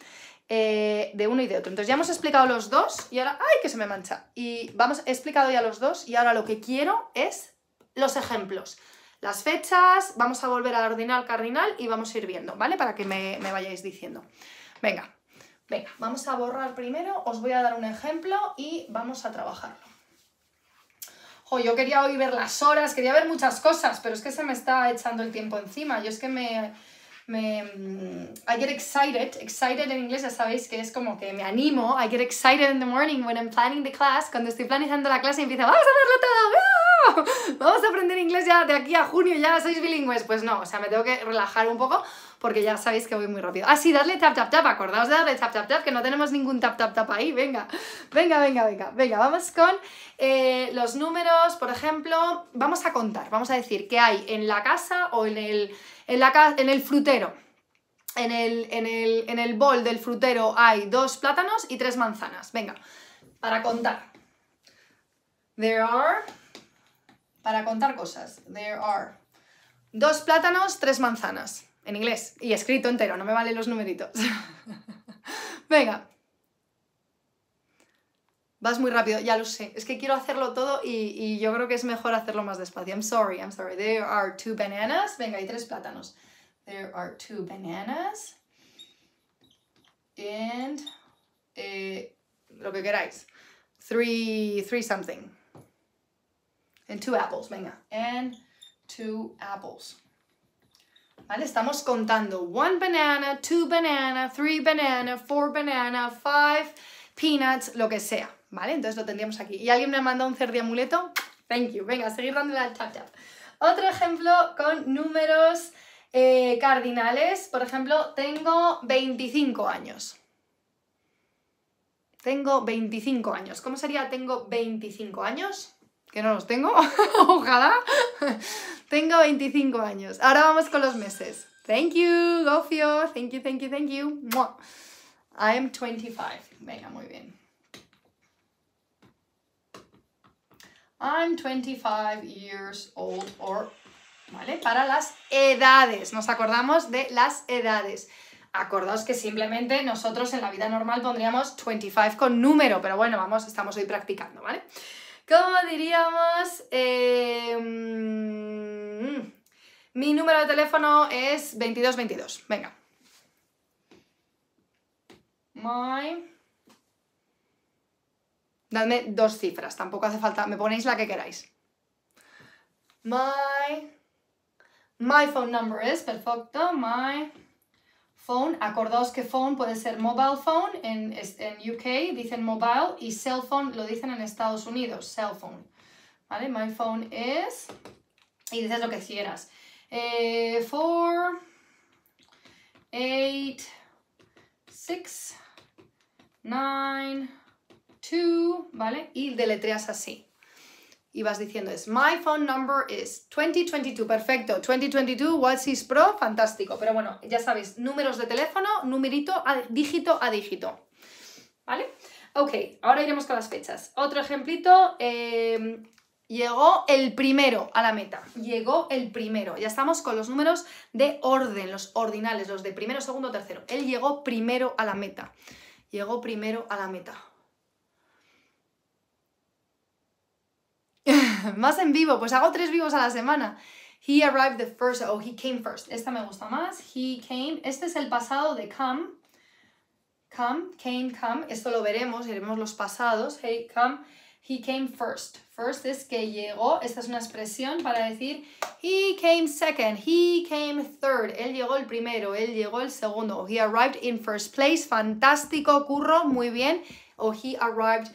eh, de uno y de otro. Entonces ya hemos explicado los dos y ahora, ¡ay, que se me mancha! Y vamos, he explicado ya los dos y ahora lo que quiero es los ejemplos. Las fechas, vamos a volver al ordinal cardinal y vamos a ir viendo, ¿vale? Para que me, me vayáis diciendo. Venga, venga, vamos a borrar primero, os voy a dar un ejemplo y vamos a trabajarlo yo quería hoy ver las horas, quería ver muchas cosas, pero es que se me está echando el tiempo encima. Yo es que me, me, mm, I get excited, excited en inglés ya sabéis que es como que me animo, I get excited in the morning when I'm planning the class, cuando estoy planizando la clase y empiezo, vamos a hacerlo todo, vamos a aprender inglés ya de aquí a junio, ya sois bilingües, pues no, o sea, me tengo que relajar un poco porque ya sabéis que voy muy rápido. Ah, sí, dadle tap tap tap, acordaos de darle tap tap tap, que no tenemos ningún tap tap tap ahí, venga, venga, venga, venga, venga, vamos con eh, los números, por ejemplo, vamos a contar, vamos a decir que hay en la casa o en el, en, el frutero, en el, en, el, en el bol del frutero hay dos plátanos y tres manzanas. Venga, para contar. There are... Para contar cosas. There are... Dos plátanos, tres manzanas. En inglés. Y escrito entero, no me valen los numeritos. Venga, Vas muy rápido, ya lo sé. Es que quiero hacerlo todo y, yo creo que es mejor hacerlo más despacio. I'm sorry, I'm sorry. There are two bananas. Venga, hay tres plátanos. There are two bananas. And. Eh, lo que queráis. Three, three something. And two apples, venga. And two apples. ¿Vale? Estamos contando one banana, two banana, three banana, four banana, five peanuts, lo que sea. ¿vale? Entonces lo tendríamos aquí. Y alguien me ha mandado un cer amuleto, thank you, venga, seguir dándole al chat chat Otro ejemplo con números eh, cardinales, por ejemplo, tengo 25 años. Tengo 25 años. ¿Cómo sería tengo 25 años? Que no los tengo, ojalá. tengo 25 años. Ahora vamos con los meses. Thank you, Gofio. Thank you, thank you, thank you. I am 25. Venga, muy bien. I'm 25 years old or... ¿Vale? Para las edades. Nos acordamos de las edades. Acordaos que simplemente nosotros en la vida normal pondríamos 25 con número, pero bueno, vamos, estamos hoy practicando, ¿vale? ¿Cómo diríamos? Em, mi número de teléfono es 2222. Venga. My Dadme dos cifras, tampoco hace falta, me ponéis la que queráis. My, my phone number is, perfecto, my phone. Acordaos que phone puede ser mobile phone, en, UK dicen mobile y cell phone lo dicen en Estados Unidos, cell phone. ¿Vale? My phone is, y dices lo que quieras. Eh, four, eight, six, nine... ¿vale? Y deletreas así. Y vas diciendo es, my phone number is 2022, perfecto, 2022, what's his pro, fantástico. Pero bueno, ya sabéis, números de teléfono, numerito, dígito a dígito, ¿vale? Ok, ahora iremos con las fechas. Otro ejemplito, em, Llegó el primero a la meta. Llegó el primero. Ya estamos con los números de orden, los ordinales, los de primero, segundo, tercero. Él llegó primero a la meta. Llegó primero a la meta. más en vivo, pues hago tres vivos a la semana. He arrived the first, oh, he came first. Esta me gusta más. He came. Este es el pasado de come. Come, came, come. Esto lo veremos, veremos los pasados. Hey, come. He came first. First es que llegó. Esta es una expresión para decir he came second, he came third. Él llegó el primero, él llegó el segundo. He arrived in first place. Fantástico, curro, muy bien. O oh, he arrived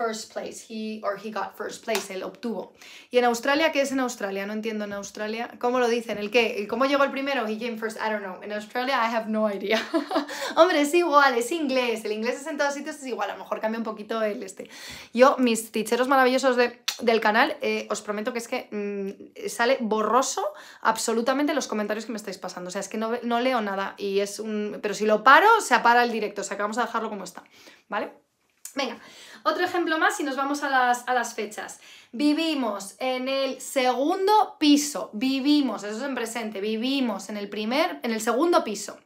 first place, he or he got first place, él obtuvo. Y en Australia, ¿qué es en Australia? No entiendo en Australia. ¿Cómo lo dicen? ¿El qué? ¿Cómo llegó el primero? He came first, I don't know. En Australia, I have no idea. Hombre, es igual, es inglés. El inglés es en todos sitios, es igual. A lo mejor cambia un poquito el este. Yo, mis ticheros maravillosos del canal, eh, os prometo que es que mm, sale borroso absolutamente los comentarios que me estáis pasando. O sea, es que no, no leo nada y es un... Pero si lo paro, se apara el directo. O sea, vamos a dejarlo como está. ¿Vale? Venga, otro ejemplo más y nos vamos a las, fechas. Vivimos en el segundo piso, vivimos, eso es en presente, vivimos en el primer, en el segundo piso.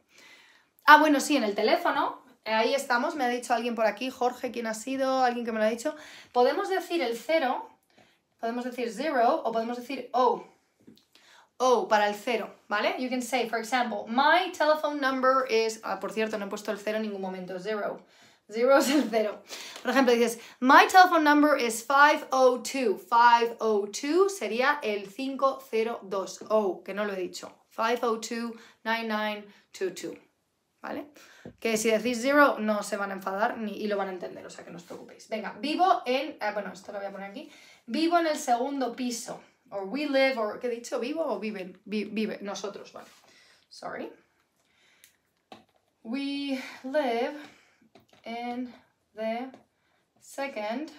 Ah, bueno, sí, en el teléfono, ahí estamos, me ha dicho alguien por aquí, Jorge, ¿quién ha sido? Alguien que me lo ha dicho. Podemos decir el cero, podemos decir zero o podemos decir oh. Oh, para el cero, ¿vale? You can say, for example, my telephone number is... Ah, por cierto, no he puesto el cero en ningún momento, zero. Zero es el cero. Por ejemplo, dices, my telephone number is 502. 502 sería el 502. Oh, que no lo he dicho. 502-9922. ¿Vale? Que si decís zero no se van a enfadar ni, y lo van a entender, o sea que no os preocupéis. Venga, vivo en... Ah, bueno, esto lo voy a poner aquí. Vivo en el segundo piso. O we live, o... ¿Qué he dicho? ¿Vivo o viven? vive, nosotros, vale. Sorry. We live en the second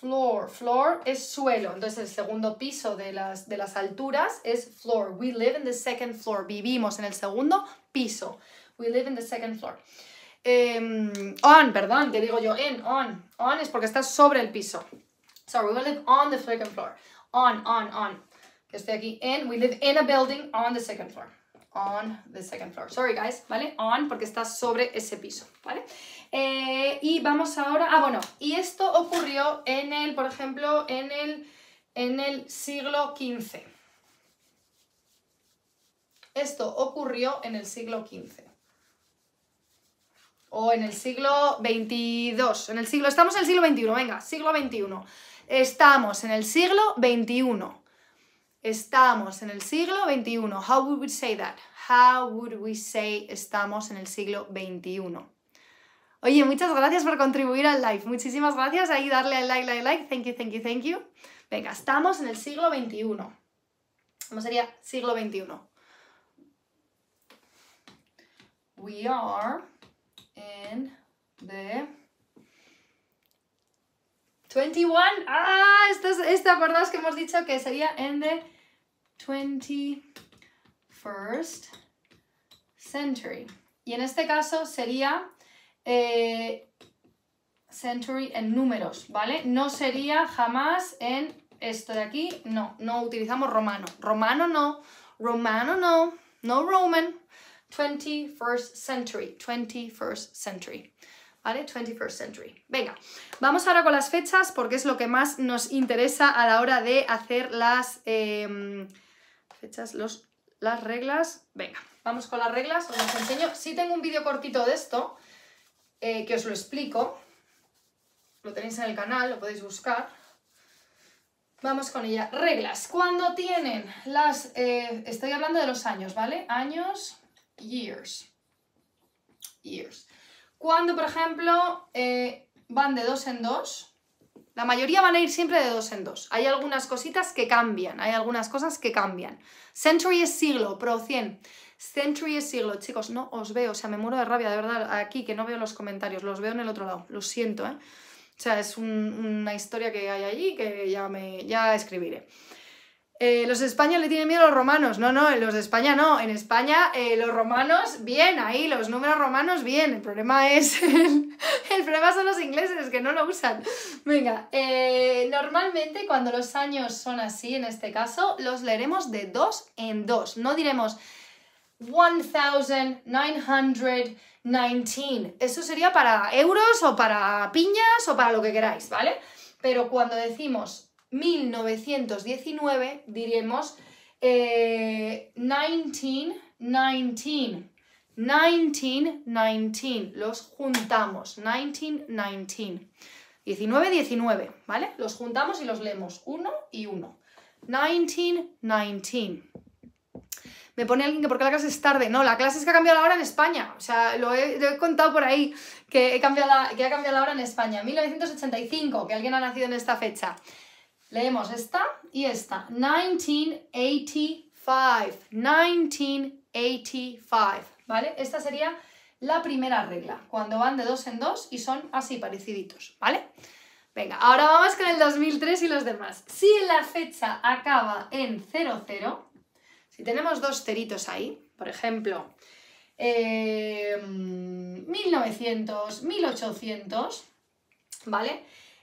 floor. Floor es suelo, entonces el segundo piso de las, de las alturas es floor. We live in the second floor. Vivimos en el segundo piso. We live in the second floor. Em, on, perdón, que digo yo, In, on. On es porque está sobre el piso. Sorry, we live on the second floor. On, on, on. estoy aquí In, we live in a building on the second floor on the second floor. Sorry, guys, ¿vale? On porque está sobre ese piso, ¿vale? Eh, y vamos ahora... Ah, bueno, y esto ocurrió en el, por ejemplo, en el, en el siglo XV. Esto ocurrió en el siglo XV. O en el siglo XXII. En el siglo... Estamos en el siglo XXI, venga, siglo XXI. Estamos en el siglo XXI. Estamos en el siglo XXI. How would we say that? How would we say estamos en el siglo XXI? Oye, muchas gracias por contribuir al live. Muchísimas gracias. Ahí darle al like, like, like. Thank you, thank you, thank you. Venga, estamos en el siglo XXI. ¿Cómo sería siglo XXI? We are in the 21. Ah, esta, esta, que hemos dicho que sería en the 21st century. Y en este caso sería eh, century en números, ¿vale? No sería jamás en esto de aquí, no, no utilizamos romano. Romano no, romano no, no Roman. 21st century, 21st century. ¿Vale? 21st century. Venga, vamos ahora con las fechas porque es lo que más nos interesa a la hora de hacer las... Em, fechas, los, las reglas. Venga, vamos con las reglas, os las enseño. Sí tengo un vídeo cortito de esto, eh, que os lo explico. Lo tenéis en el canal, lo podéis buscar. Vamos con ella. Reglas. Cuando tienen las... Eh, estoy hablando de los años, ¿vale? Años, years. Years. Cuando, por ejemplo, eh, van de dos en dos, la mayoría van a ir siempre de dos en dos. Hay algunas cositas que cambian, hay algunas cosas que cambian. Century es siglo, Pro 100. Century es siglo, chicos, no os veo, o sea, me muero de rabia, de verdad, aquí que no veo los comentarios, los veo en el otro lado, lo siento, ¿eh? O sea, es una historia que hay allí que ya, me, ya escribiré. Eh, los españoles le tienen miedo a los romanos. No, no, los de España no. En España eh, los romanos, bien, ahí los números romanos, bien. El problema es. El, problema son los ingleses que no lo usan. Venga, eh, normalmente cuando los años son así, en este caso, los leeremos de dos en dos. No diremos 1919. Eso sería para euros o para piñas o para lo que queráis, ¿vale? Pero cuando decimos 1919 diremos 1919 eh, 1919 los juntamos, 1919 19, 19, ¿vale? Los juntamos y los leemos, uno y uno, 1919 Me pone alguien que porque la clase es tarde. No, la clase es que ha cambiado la hora en España. O sea, lo he, contado por ahí, que, he cambiado que ha cambiado la hora en España. 1985, que alguien ha nacido en esta fecha. Leemos esta y esta. 1985. 1985. ¿Vale? Esta sería la primera regla, cuando van de dos en dos y son así pareciditos, ¿vale? Venga, ahora vamos con el 2003 y los demás. Si la fecha acaba en 00, si tenemos dos ceritos ahí, por ejemplo, 1900, eh, 1800, ¿vale?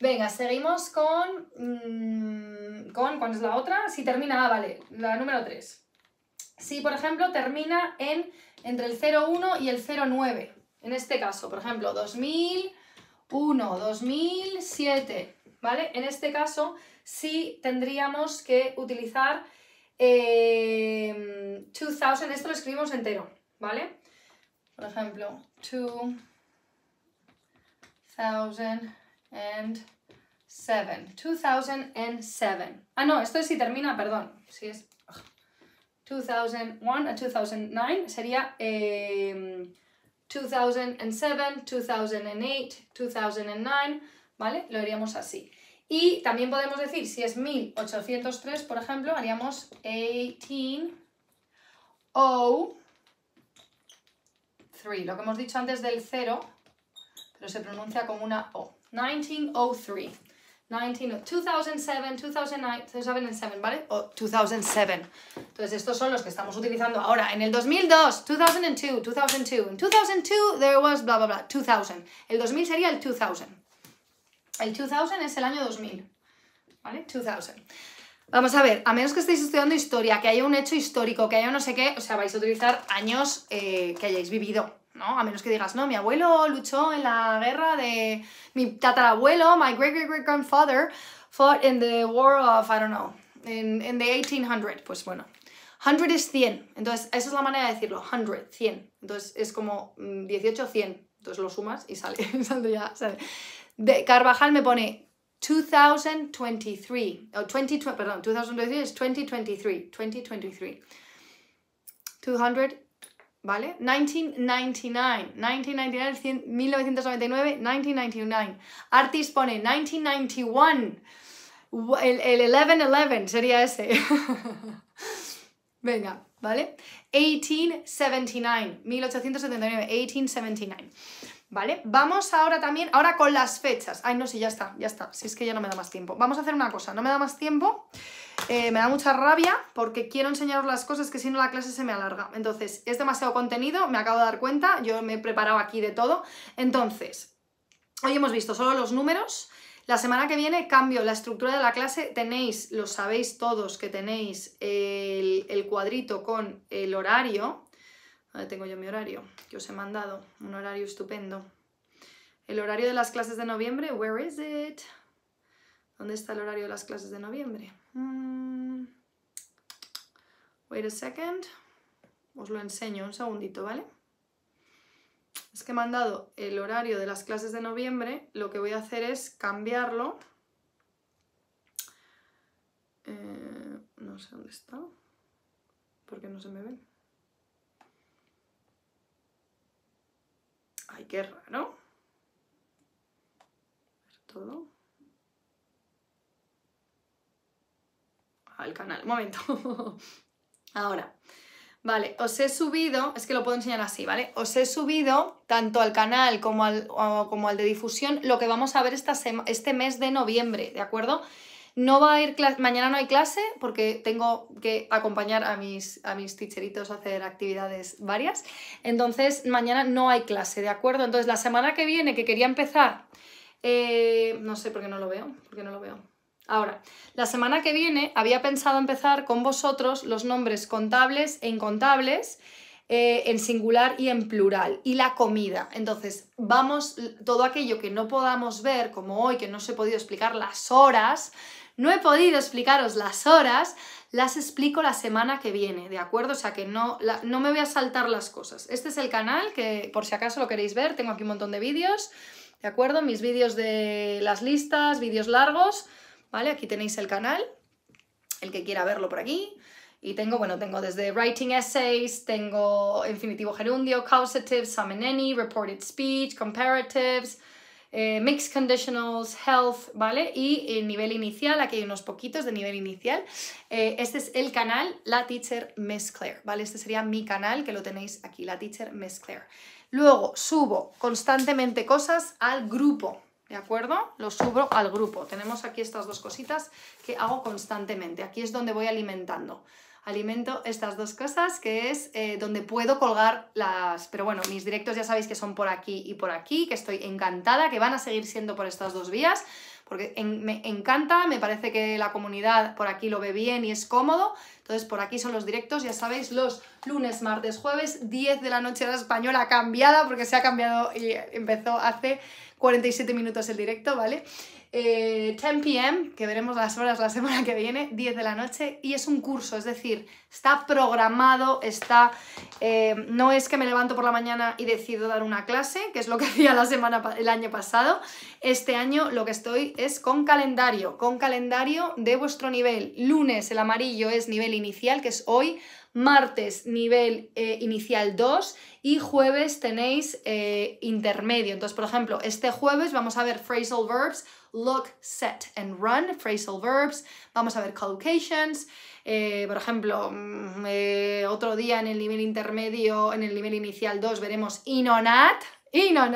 Venga, seguimos con, mm, con... ¿Cuál es la otra? Si termina, ah, vale, la número 3. Si, por ejemplo, termina en entre el 01 y el 09. En este caso, por ejemplo, 2001, 2007, ¿vale? En este caso, sí tendríamos que utilizar 2000, eh, esto lo escribimos entero, ¿vale? Por ejemplo, 2000 and 7. 2007. Ah, no, esto es si termina, perdón. Si es 2001 ah. a 2009 sería 2007, 2008, 2009, ¿vale? Lo haríamos así. Y también podemos decir, si es 1803, por ejemplo, haríamos 18 O3. Lo que hemos dicho antes del 0, pero se pronuncia como una O. 1903. 2007, 2009, 2007, ¿vale? O 2007. Entonces, estos son los que estamos utilizando ahora. En el 2002, 2002, 2002. En 2002, there was bla, bla, bla, 2000. El 2000 sería el 2000. El 2000 es el año 2000, ¿vale? 2000. Vamos a ver, a menos que estéis estudiando historia, que haya un hecho histórico, que haya no sé qué, o sea, vais a utilizar años eh, que hayáis vivido, a menos que digas, no, mi abuelo luchó en la guerra de mi tatarabuelo, my great great great grandfather fought in the war of, I don't know, in, the 1800. Pues bueno, 100 es 100. Entonces, esa es la manera de decirlo, 100, 100. Entonces, es como 18, mm, 100. Entonces lo sumas y sale, De Carvajal me pone 2023, o perdón, 2023 es 2023, 2023. 200 ¿vale? 1999, 1999, 1999, 1999. Artis pone 1991. El, 11 1111 sería ese. Venga, ¿vale? 1879, 1879, 1879. ¿Vale? Vamos ahora también, ahora con las fechas. Ay, no, sí, ya está, ya está. Si es que ya no me da más tiempo. Vamos a hacer una cosa, no me da más tiempo. Eh, me da mucha rabia porque quiero enseñaros las cosas que si no la clase se me alarga. Entonces, es demasiado contenido, me acabo de dar cuenta, yo me he preparado aquí de todo. Entonces, hoy hemos visto solo los números. La semana que viene cambio la estructura de la clase. Tenéis, lo sabéis todos que tenéis el, cuadrito con el horario. ¿Dónde tengo yo mi horario? Que os he mandado. Un horario estupendo. El horario de las clases de noviembre, where is it? ¿Dónde está el horario de las clases de noviembre? Mm. Wait a second. Os lo enseño un segundito, ¿vale? Es que me han dado el horario de las clases de noviembre. Lo que voy a hacer es cambiarlo. Eh, no sé dónde está. Porque no se me ve? Ay, qué raro. Ver todo. al canal. Un momento. Ahora. Vale, os he subido, es que lo puedo enseñar así, ¿vale? Os he subido tanto al canal como al, como al de difusión lo que vamos a ver esta este mes de noviembre, ¿de acuerdo? No va a ir mañana no hay clase porque tengo que acompañar a mis, a mis teacheritos a hacer actividades varias. Entonces, mañana no hay clase, ¿de acuerdo? Entonces, la semana que viene, que quería empezar, eh, no sé por qué no lo veo, porque no lo veo. Ahora, la semana que viene había pensado empezar con vosotros los nombres contables e incontables eh, en singular y en plural y la comida. Entonces, vamos, todo aquello que no podamos ver, como hoy que no os he podido explicar las horas, no he podido explicaros las horas, las explico la semana que viene, ¿de acuerdo? O sea que no me voy a saltar las cosas. Este es el canal, que por si acaso lo queréis ver, tengo aquí un montón de vídeos, ¿de acuerdo? Mis vídeos de las listas, vídeos largos. ¿vale? Aquí tenéis el canal, el que quiera verlo por aquí. Y tengo, bueno, tengo desde Writing Essays, tengo Infinitivo Gerundio, Causative, Any, Reported Speech, Comparatives, eh, Mixed Conditionals, Health, ¿vale? Y el eh, nivel inicial, aquí hay unos poquitos de nivel inicial. Eh, este es el canal La Teacher Miss Claire, ¿vale? Este sería mi canal, que lo tenéis aquí, La Teacher Miss Claire. Luego subo constantemente cosas al grupo, ¿De acuerdo? Lo subo al grupo. Tenemos aquí estas dos cositas que hago constantemente. Aquí es donde voy alimentando. Alimento estas dos cosas, que es eh, donde puedo colgar las... Pero bueno, mis directos ya sabéis que son por aquí y por aquí, que estoy encantada, que van a seguir siendo por estas dos vías, porque me encanta, me parece que la comunidad por aquí lo ve bien y es cómodo. Entonces, por aquí son los directos, ya sabéis, los lunes, martes, jueves, 10 de la noche de la española cambiada, porque se ha cambiado y empezó hace 47 minutos el directo, ¿vale? 10 eh, pm, que veremos las horas la semana que viene, 10 de la noche, y es un curso, es decir, está programado, está. Eh, no es que me levanto por la mañana y decido dar una clase, que es lo que hacía la semana el año pasado. Este año lo que estoy es con calendario, con calendario de vuestro nivel. Lunes el amarillo es nivel inicial, que es hoy martes nivel eh, inicial 2 y jueves tenéis eh, intermedio. Entonces, por ejemplo, este jueves vamos a ver phrasal verbs, look, set and run, phrasal verbs, vamos a ver collocations, eh, por ejemplo, mm, otro día en el nivel intermedio, en el nivel inicial 2 veremos in Inonat. y no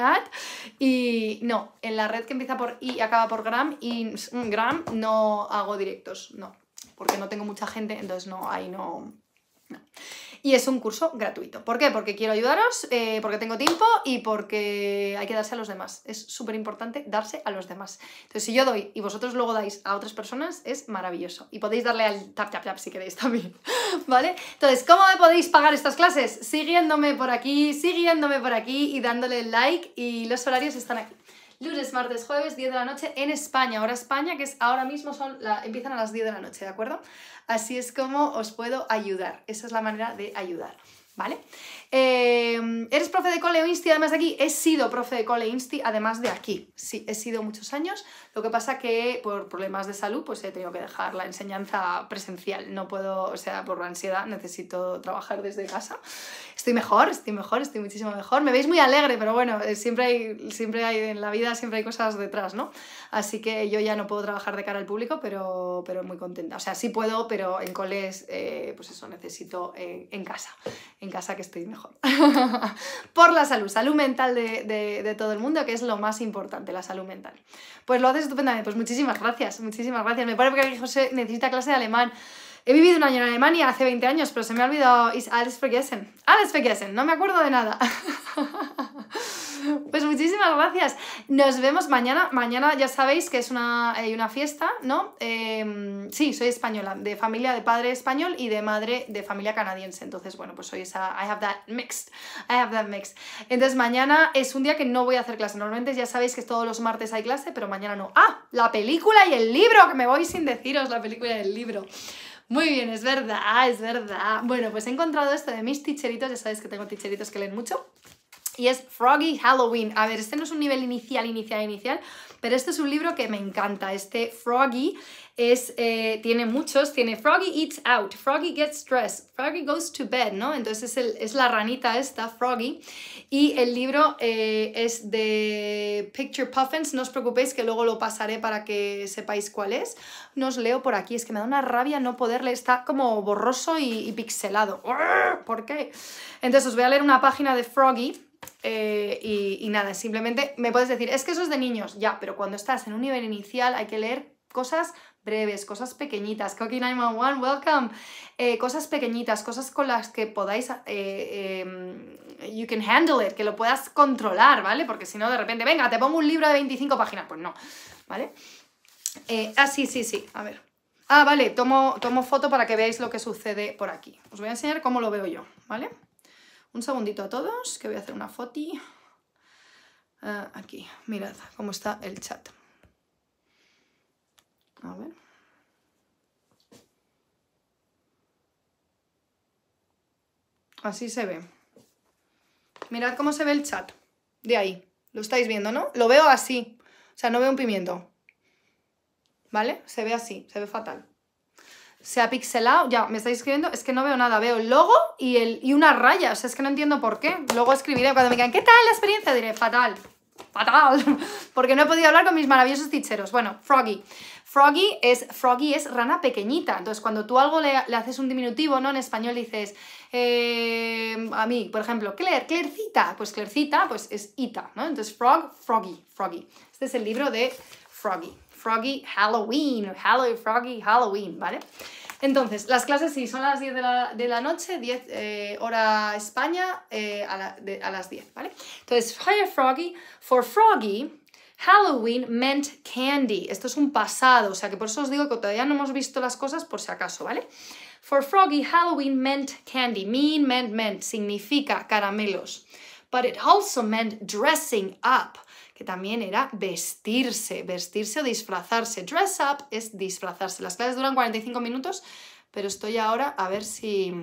y no en la red que empieza por i y acaba por gram y gram no hago directos no porque no tengo mucha gente entonces no hay no y es un curso gratuito. ¿Por qué? Porque quiero ayudaros, eh, porque tengo tiempo y porque hay que darse a los demás. Es súper importante darse a los demás. Entonces, si yo doy y vosotros luego dais a otras personas, es maravilloso. Y podéis darle al tap, tap, tap si queréis también. ¿Vale? Entonces, ¿cómo me podéis pagar estas clases? Siguiéndome por aquí, siguiéndome por aquí y dándole like. Y los horarios están aquí lunes, martes, jueves, 10 de la noche en España. Ahora España, que es ahora mismo, son la, empiezan a las 10 de la noche, ¿de acuerdo? Así es como os puedo ayudar. Esa es la manera de ayudar. ¿Vale? Em, eres profe de cole o insti, además de aquí. He sido profe de cole insti, además de aquí. Sí, he sido muchos años. Lo que pasa que por problemas de salud, pues he tenido que dejar la enseñanza presencial. No puedo, o sea, por la ansiedad necesito trabajar desde casa. Estoy mejor, estoy mejor, estoy muchísimo mejor. Me veis muy alegre, pero bueno, eh, siempre hay, siempre hay en la vida, siempre hay cosas detrás, ¿no? Así que yo ya no puedo trabajar de cara al público, pero, pero muy contenta. O sea, sí puedo, pero en coles, eh, pues eso, necesito eh, en casa. En casa que estoy mejor. por la salud, salud mental de, de, todo el mundo, que es lo más importante, la salud mental. Pues lo haces estupendamente, pues muchísimas gracias, muchísimas gracias. Me parece que José necesita clase de alemán. He vivido un año en Alemania hace 20 años, pero se me ha olvidado. Es alles vergessen. Alles vergessen, no me acuerdo de nada. Pues muchísimas gracias. Nos vemos mañana. Mañana ya sabéis que es una, hay eh, una fiesta, ¿no? Em, sí, soy española, de familia de padre español y de madre de familia canadiense. Entonces, bueno, pues soy esa. I have that mixed. I have that mixed. Entonces, mañana es un día que no voy a hacer clase. Normalmente ya sabéis que todos los martes hay clase, pero mañana no. ¡Ah! La película y el libro, que me voy sin deciros la película y el libro. Muy bien, es verdad, es verdad. Bueno, pues he encontrado esto de mis ticheritos. Ya sabéis que tengo ticheritos que leen mucho y es Froggy Halloween. A ver, este no es un nivel inicial, inicial, inicial, pero este es un libro que me encanta. Este Froggy es, eh, tiene muchos, tiene Froggy Eats Out, Froggy Gets Dressed, Froggy Goes to Bed, ¿no? Entonces es, la ranita esta, Froggy, y el libro eh, es de Picture Puffins, no os preocupéis que luego lo pasaré para que sepáis cuál es. No os leo por aquí, es que me da una rabia no poderle, está como borroso y, y pixelado. ¿Por qué? Entonces os voy a leer una página de Froggy, eh, y, nada, simplemente me puedes decir, es que eso es de niños, ya, pero cuando estás en un nivel inicial hay que leer cosas breves, cosas pequeñitas, Cookie 911, welcome, eh, cosas pequeñitas, cosas con las que podáis, eh, em, you can handle it, que lo puedas controlar, ¿vale? Porque si no, de repente, venga, te pongo un libro de 25 páginas, pues no, ¿vale? ah, sí, sí, sí, a ver. Ah, vale, tomo, tomo foto para que veáis lo que sucede por aquí. Os voy a enseñar cómo lo veo yo, ¿vale? Un segundito a todos, que voy a hacer una foto. Eh, aquí, mirad cómo está el chat. A ver. Así se ve. Mirad cómo se ve el chat. De ahí. Lo estáis viendo, ¿no? Lo veo así. O sea, no veo un pimiento. ¿Vale? Se ve así, se ve fatal se ha pixelado. Ya, me estáis escribiendo, es que no veo nada. Veo el logo y, el, y una raya. O sea, es que no entiendo por qué. Luego escribiré. Cuando me digan, ¿qué tal la experiencia? Diré, fatal. Fatal. Porque no he podido hablar con mis maravillosos ticheros. Bueno, Froggy. Froggy es, froggy es rana pequeñita. Entonces, cuando tú algo le, haces un diminutivo, ¿no? En español dices, eh, a mí, por ejemplo, Claire, Clairecita. Pues Clercita, pues es Ita, ¿no? Entonces, frog, froggy, froggy. Este es el libro de Froggy. Froggy Halloween, Halloween, Froggy Halloween, ¿vale? Entonces, las clases sí, son a las 10 de la, noche, 10 eh, hora España, eh, a, las 10, ¿vale? Entonces, Fire Froggy, for Froggy, Halloween meant candy. Esto es un pasado, o sea que por eso os digo que todavía no hemos visto las cosas por si acaso, ¿vale? For Froggy, Halloween meant candy. Mean, meant, meant, significa caramelos. But it also meant dressing up que también era vestirse, vestirse o disfrazarse. Dress up es disfrazarse. Las clases duran 45 minutos, pero estoy ahora a ver si...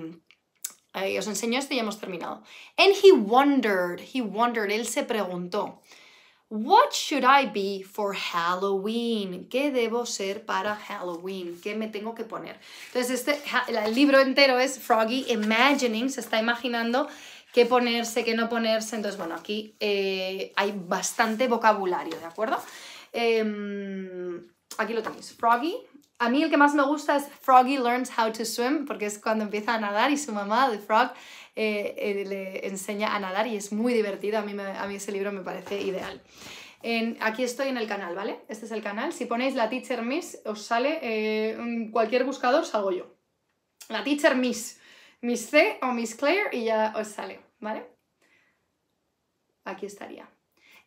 Eh, os enseño esto y ya hemos terminado. And he wondered, he wondered, él se preguntó. What should I be for Halloween? ¿Qué debo ser para Halloween? ¿Qué me tengo que poner? Entonces, este, el libro entero es Froggy Imagining, se está imaginando qué ponerse, qué no ponerse. Entonces, bueno, aquí eh, hay bastante vocabulario, ¿de acuerdo? Em, aquí lo tenéis, Froggy. A mí el que más me gusta es Froggy Learns How to Swim, porque es cuando empieza a nadar y su mamá, The Frog, eh, eh, le enseña a nadar y es muy divertido. A mí, a mí ese libro me parece ideal. aquí estoy en el canal, ¿vale? Este es el canal. Si ponéis la Teacher Miss, os sale cualquier buscador, salgo yo. La Teacher Miss Miss C o Miss Claire y ya os sale, ¿vale? Aquí estaría.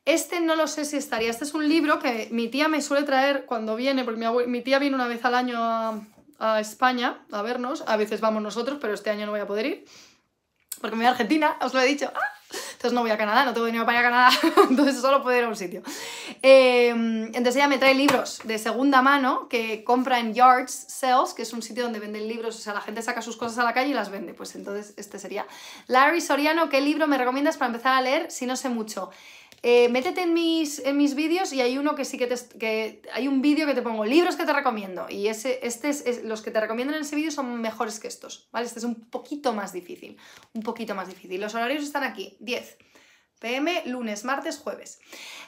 Este no lo sé si estaría. Este es un libro que mi tía me suele traer cuando viene, porque mi, tía viene una vez al año a, España a vernos. A veces vamos nosotros, pero este año no voy a poder ir. Porque me voy a Argentina, os lo he dicho. ¡Ah! Entonces no voy a Canadá, no tengo dinero para ir a Canadá, entonces solo puedo ir a un sitio. Em, entonces ella me trae libros de segunda mano que compra en Yards Sales, que es un sitio donde venden libros, o sea, la gente saca sus cosas a la calle y las vende. Pues entonces este sería. Larry Soriano, ¿qué libro me recomiendas para empezar a leer si no sé mucho? Eh, métete en mis, en mis vídeos y hay uno que sí que te... Que hay un vídeo que te pongo, libros que te recomiendo. Y ese, este los que te recomiendan en ese vídeo son mejores que estos, ¿vale? Este es un poquito más difícil, un poquito más difícil. Los horarios están aquí, 10 pm, lunes, martes, jueves.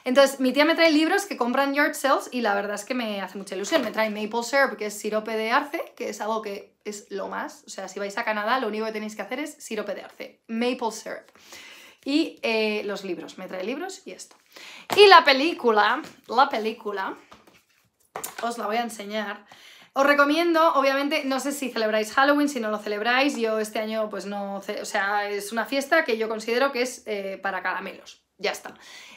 Entonces, mi tía me trae libros que compran yard sales y la verdad es que me hace mucha ilusión. Me trae maple syrup, que es sirope de arce, que es algo que es lo más. O sea, si vais a Canadá, lo único que tenéis que hacer es sirope de arce, maple syrup y eh, los libros. Me trae libros y esto. Y la película, la película, os la voy a enseñar. Os recomiendo, obviamente, no sé si celebráis Halloween, si no lo celebráis, yo este año pues no, o sea, es una fiesta que yo considero que es eh, para caramelos, ya está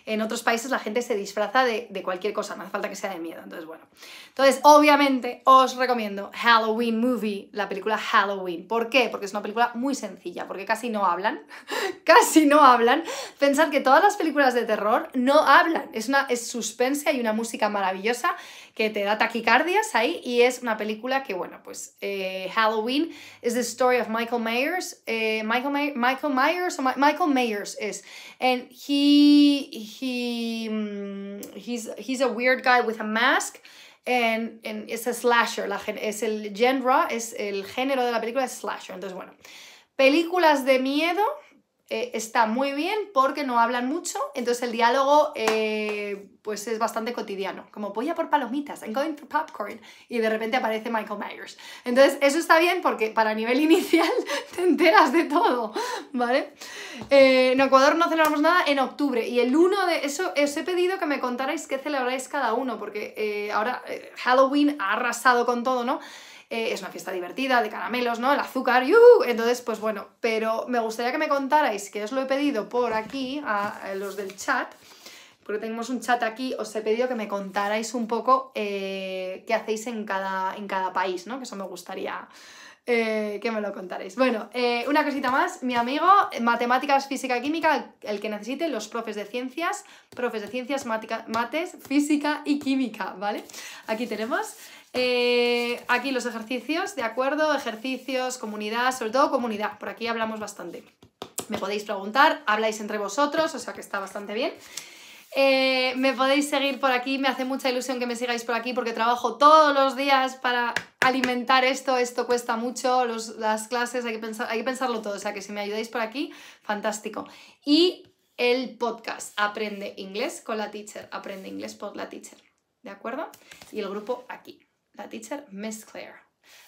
en otros países la gente se disfraza de, cualquier cosa, no hace falta que sea de miedo, entonces bueno. Entonces, obviamente, os recomiendo Halloween Movie, la película Halloween. ¿Por qué? Porque es una película muy sencilla, porque casi no hablan, casi no hablan. Pensad que todas las películas de terror no hablan, es, una, es suspense, hay una música maravillosa que te da taquicardias ahí y es una película que, bueno, pues eh, Halloween es The Story of Michael Myers, eh, Michael, Myers, o Michael Myers es, and he, he mm, he's he's a weird guy with a mask and, and a slasher es el genre es el género de la película es slasher entonces bueno películas de miedo eh, está muy bien porque no hablan mucho, entonces el diálogo eh, pues es bastante cotidiano, como voy a por palomitas, I'm going for popcorn, y de repente aparece Michael Myers. Entonces eso está bien porque para nivel inicial te enteras de todo, ¿vale? Eh, en Ecuador no celebramos nada en octubre, y el 1 de eso os he pedido que me contarais qué celebráis cada uno, porque ahora Halloween ha arrasado con todo, ¿no? Eh, es una fiesta divertida, de caramelos, ¿no? El azúcar, ¡yuhu! Entonces, pues bueno, pero me gustaría que me contarais, que os lo he pedido por aquí, a, los del chat, porque tenemos un chat aquí, os he pedido que me contarais un poco eh, qué hacéis en cada, en cada país, ¿no? Que eso me gustaría... Eh, que me lo contarais. Bueno, una cosita más, mi amigo, matemáticas, física, química, el que necesite, los profes de ciencias, profes de ciencias, mates, física y química, ¿vale? Aquí tenemos. Eh, aquí los ejercicios, ¿de acuerdo? Ejercicios, comunidad, sobre todo comunidad, por aquí hablamos bastante. Me podéis preguntar, habláis entre vosotros, o sea que está bastante bien. Eh, me podéis seguir por aquí, me hace mucha ilusión que me sigáis por aquí porque trabajo todos los días para alimentar esto, esto cuesta mucho, las clases, hay que, pensar, hay que pensarlo todo, o sea que si me ayudáis por aquí, fantástico. Y el podcast, Aprende Inglés con la Teacher, Aprende Inglés por la Teacher, ¿de acuerdo? Y el grupo aquí la teacher Miss Claire.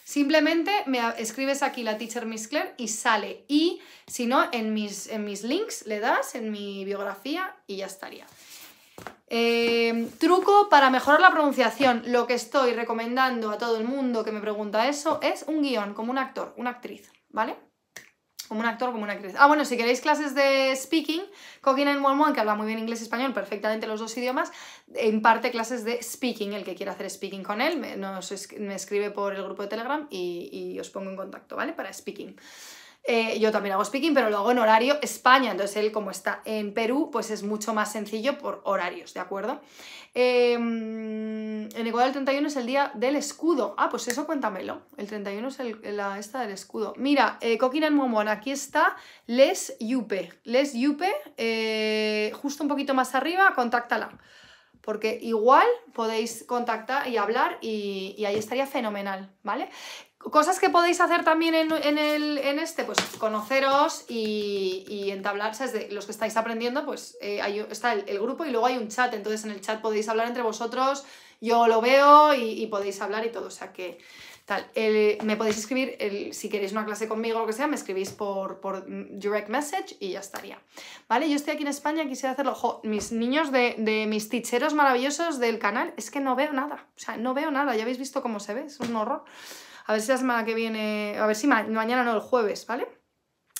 Simplemente me escribes aquí la teacher Miss Claire y sale. Y si no, en mis, en mis links le das, en mi biografía y ya estaría. Em, truco para mejorar la pronunciación. Lo que estoy recomendando a todo el mundo que me pregunta eso es un guión, como un actor, una actriz, ¿vale? como un actor, como una actriz. Ah, bueno, si queréis clases de speaking, Cooking en One que habla muy bien inglés y español, perfectamente los dos idiomas, imparte clases de speaking, el que quiera hacer speaking con él, me, me escribe por el grupo de Telegram y, y os pongo en contacto, ¿vale? Para speaking. Eh, yo también hago speaking, pero lo hago en horario España. Entonces él, como está en Perú, pues es mucho más sencillo por horarios, ¿de acuerdo? Em, en Ecuador el 31 es el día del escudo. Ah, pues eso cuéntamelo. El 31 es la esta del escudo. Mira, eh, Coquina en Momón, aquí está Les Yupe. Les Yupe, eh, justo un poquito más arriba, contáctala. Porque igual podéis contactar y hablar y ahí estaría fenomenal, ¿vale? Cosas que podéis hacer también en, este, pues conoceros y, y los que estáis aprendiendo, pues eh, está el, grupo y luego hay un chat, entonces en el chat podéis hablar entre vosotros, yo lo veo y, podéis hablar y todo, o sea que tal. me podéis escribir, si queréis una clase conmigo o lo que sea, me escribís por, direct message y ya estaría. ¿Vale? Yo estoy aquí en España, quisiera hacerlo. Ojo, mis niños de, de, mis ticheros maravillosos del canal, es que no veo nada. O sea, no veo nada. Ya habéis visto cómo se ve, es un horror. A ver si la semana que viene, a ver si mañana no, el jueves, ¿vale?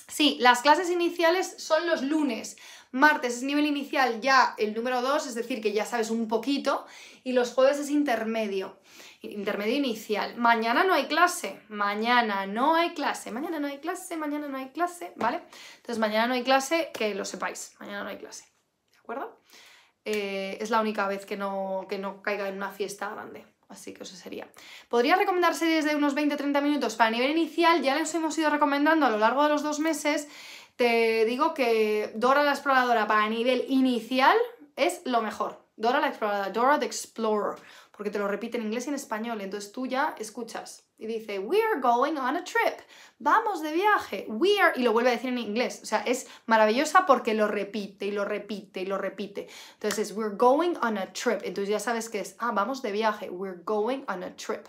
Sí, las clases iniciales son los lunes. Martes es nivel inicial ya el número 2, es decir, que ya sabes un poquito, y los jueves es intermedio, intermedio inicial. Mañana no hay clase, mañana no hay clase, mañana no hay clase, mañana no hay clase, ¿vale? Entonces mañana no hay clase, que lo sepáis, mañana no hay clase, ¿de acuerdo? Eh, es la única vez que no, que no caiga en una fiesta grande. Así que eso sería. Podría recomendarse desde unos 20-30 minutos para nivel inicial, ya les hemos ido recomendando a lo largo de los dos meses. Te digo que Dora la Exploradora para nivel inicial es lo mejor. Dora la Exploradora, Dora the Explorer, porque te lo repite en inglés y en español, entonces tú ya escuchas y dice, we are going on a trip, vamos de viaje, we are, y lo vuelve a decir en inglés. O sea, es maravillosa porque lo repite y lo repite y lo repite. Entonces, es, we're going on a trip. Entonces ya sabes que es, ah, vamos de viaje, we're going on a trip.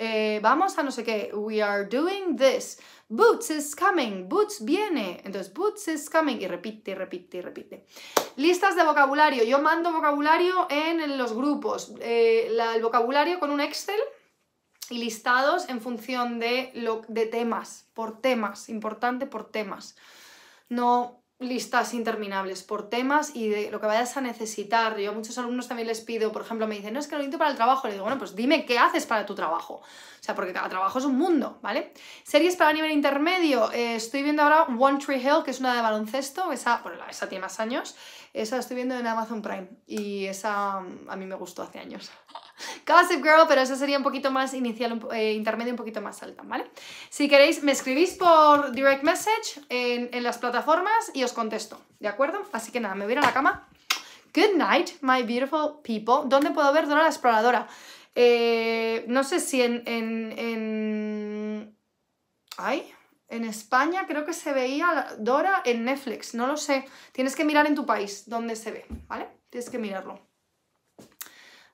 Eh, vamos a no sé qué, we are doing this, Boots is coming, Boots viene, entonces Boots is coming y repite, repite, repite. Listas de vocabulario, yo mando vocabulario en, los grupos, eh, el vocabulario con un Excel y listados en función de, de temas, por temas, importante por temas. No listas interminables por temas y de lo que vayas a necesitar. Yo a muchos alumnos también les pido, por ejemplo, me dicen, no, es que lo necesito para el trabajo. Le digo, bueno, pues dime qué haces para tu trabajo. O sea, porque cada trabajo es un mundo, ¿vale? Series para nivel intermedio. Eh, estoy viendo ahora One Tree Hill, que es una de baloncesto. Esa, bueno, esa tiene más años. Esa estoy viendo en Amazon Prime y esa mm, a mí me gustó hace años. Gossip Girl, pero esa sería un poquito más inicial, eh, intermedio, un poquito más alta, ¿vale? Si queréis, me escribís por direct message en, las plataformas y os contesto, ¿de acuerdo? Así que nada, me voy a ir a la cama. Good night, my beautiful people. ¿Dónde puedo ver Dora la Exploradora? Eh, no sé si en, en, en... ¿Ay? En España creo que se veía Dora en Netflix, no lo sé. Tienes que mirar en tu país dónde se ve, ¿vale? Tienes que mirarlo.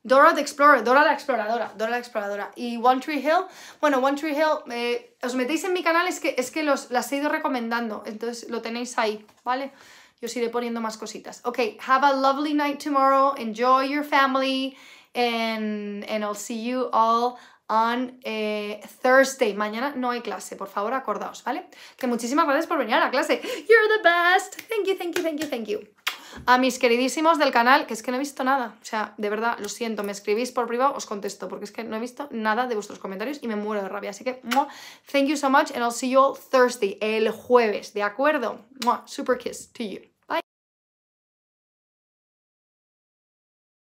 Dora the Explorer, Dora la Exploradora, Dora la Exploradora. Y One Tree Hill, bueno, One Tree Hill, eh, os metéis en mi canal, es que, es que los, las he ido recomendando, entonces lo tenéis ahí, ¿vale? Yo os iré poniendo más cositas. Ok, have a lovely night tomorrow, enjoy your family, and, and I'll see you all on eh, Thursday. Mañana no hay clase, por favor, acordaos, ¿vale? Que muchísimas gracias por venir a la clase. You're the best. Thank you, thank you, thank you, thank you. A mis queridísimos del canal, que es que no he visto nada. O sea, de verdad, lo siento, me escribís por privado, os contesto, porque es que no he visto nada de vuestros comentarios y me muero de rabia. Así que, thank you so much and I'll see you all Thursday, el jueves, ¿de acuerdo? super kiss to you.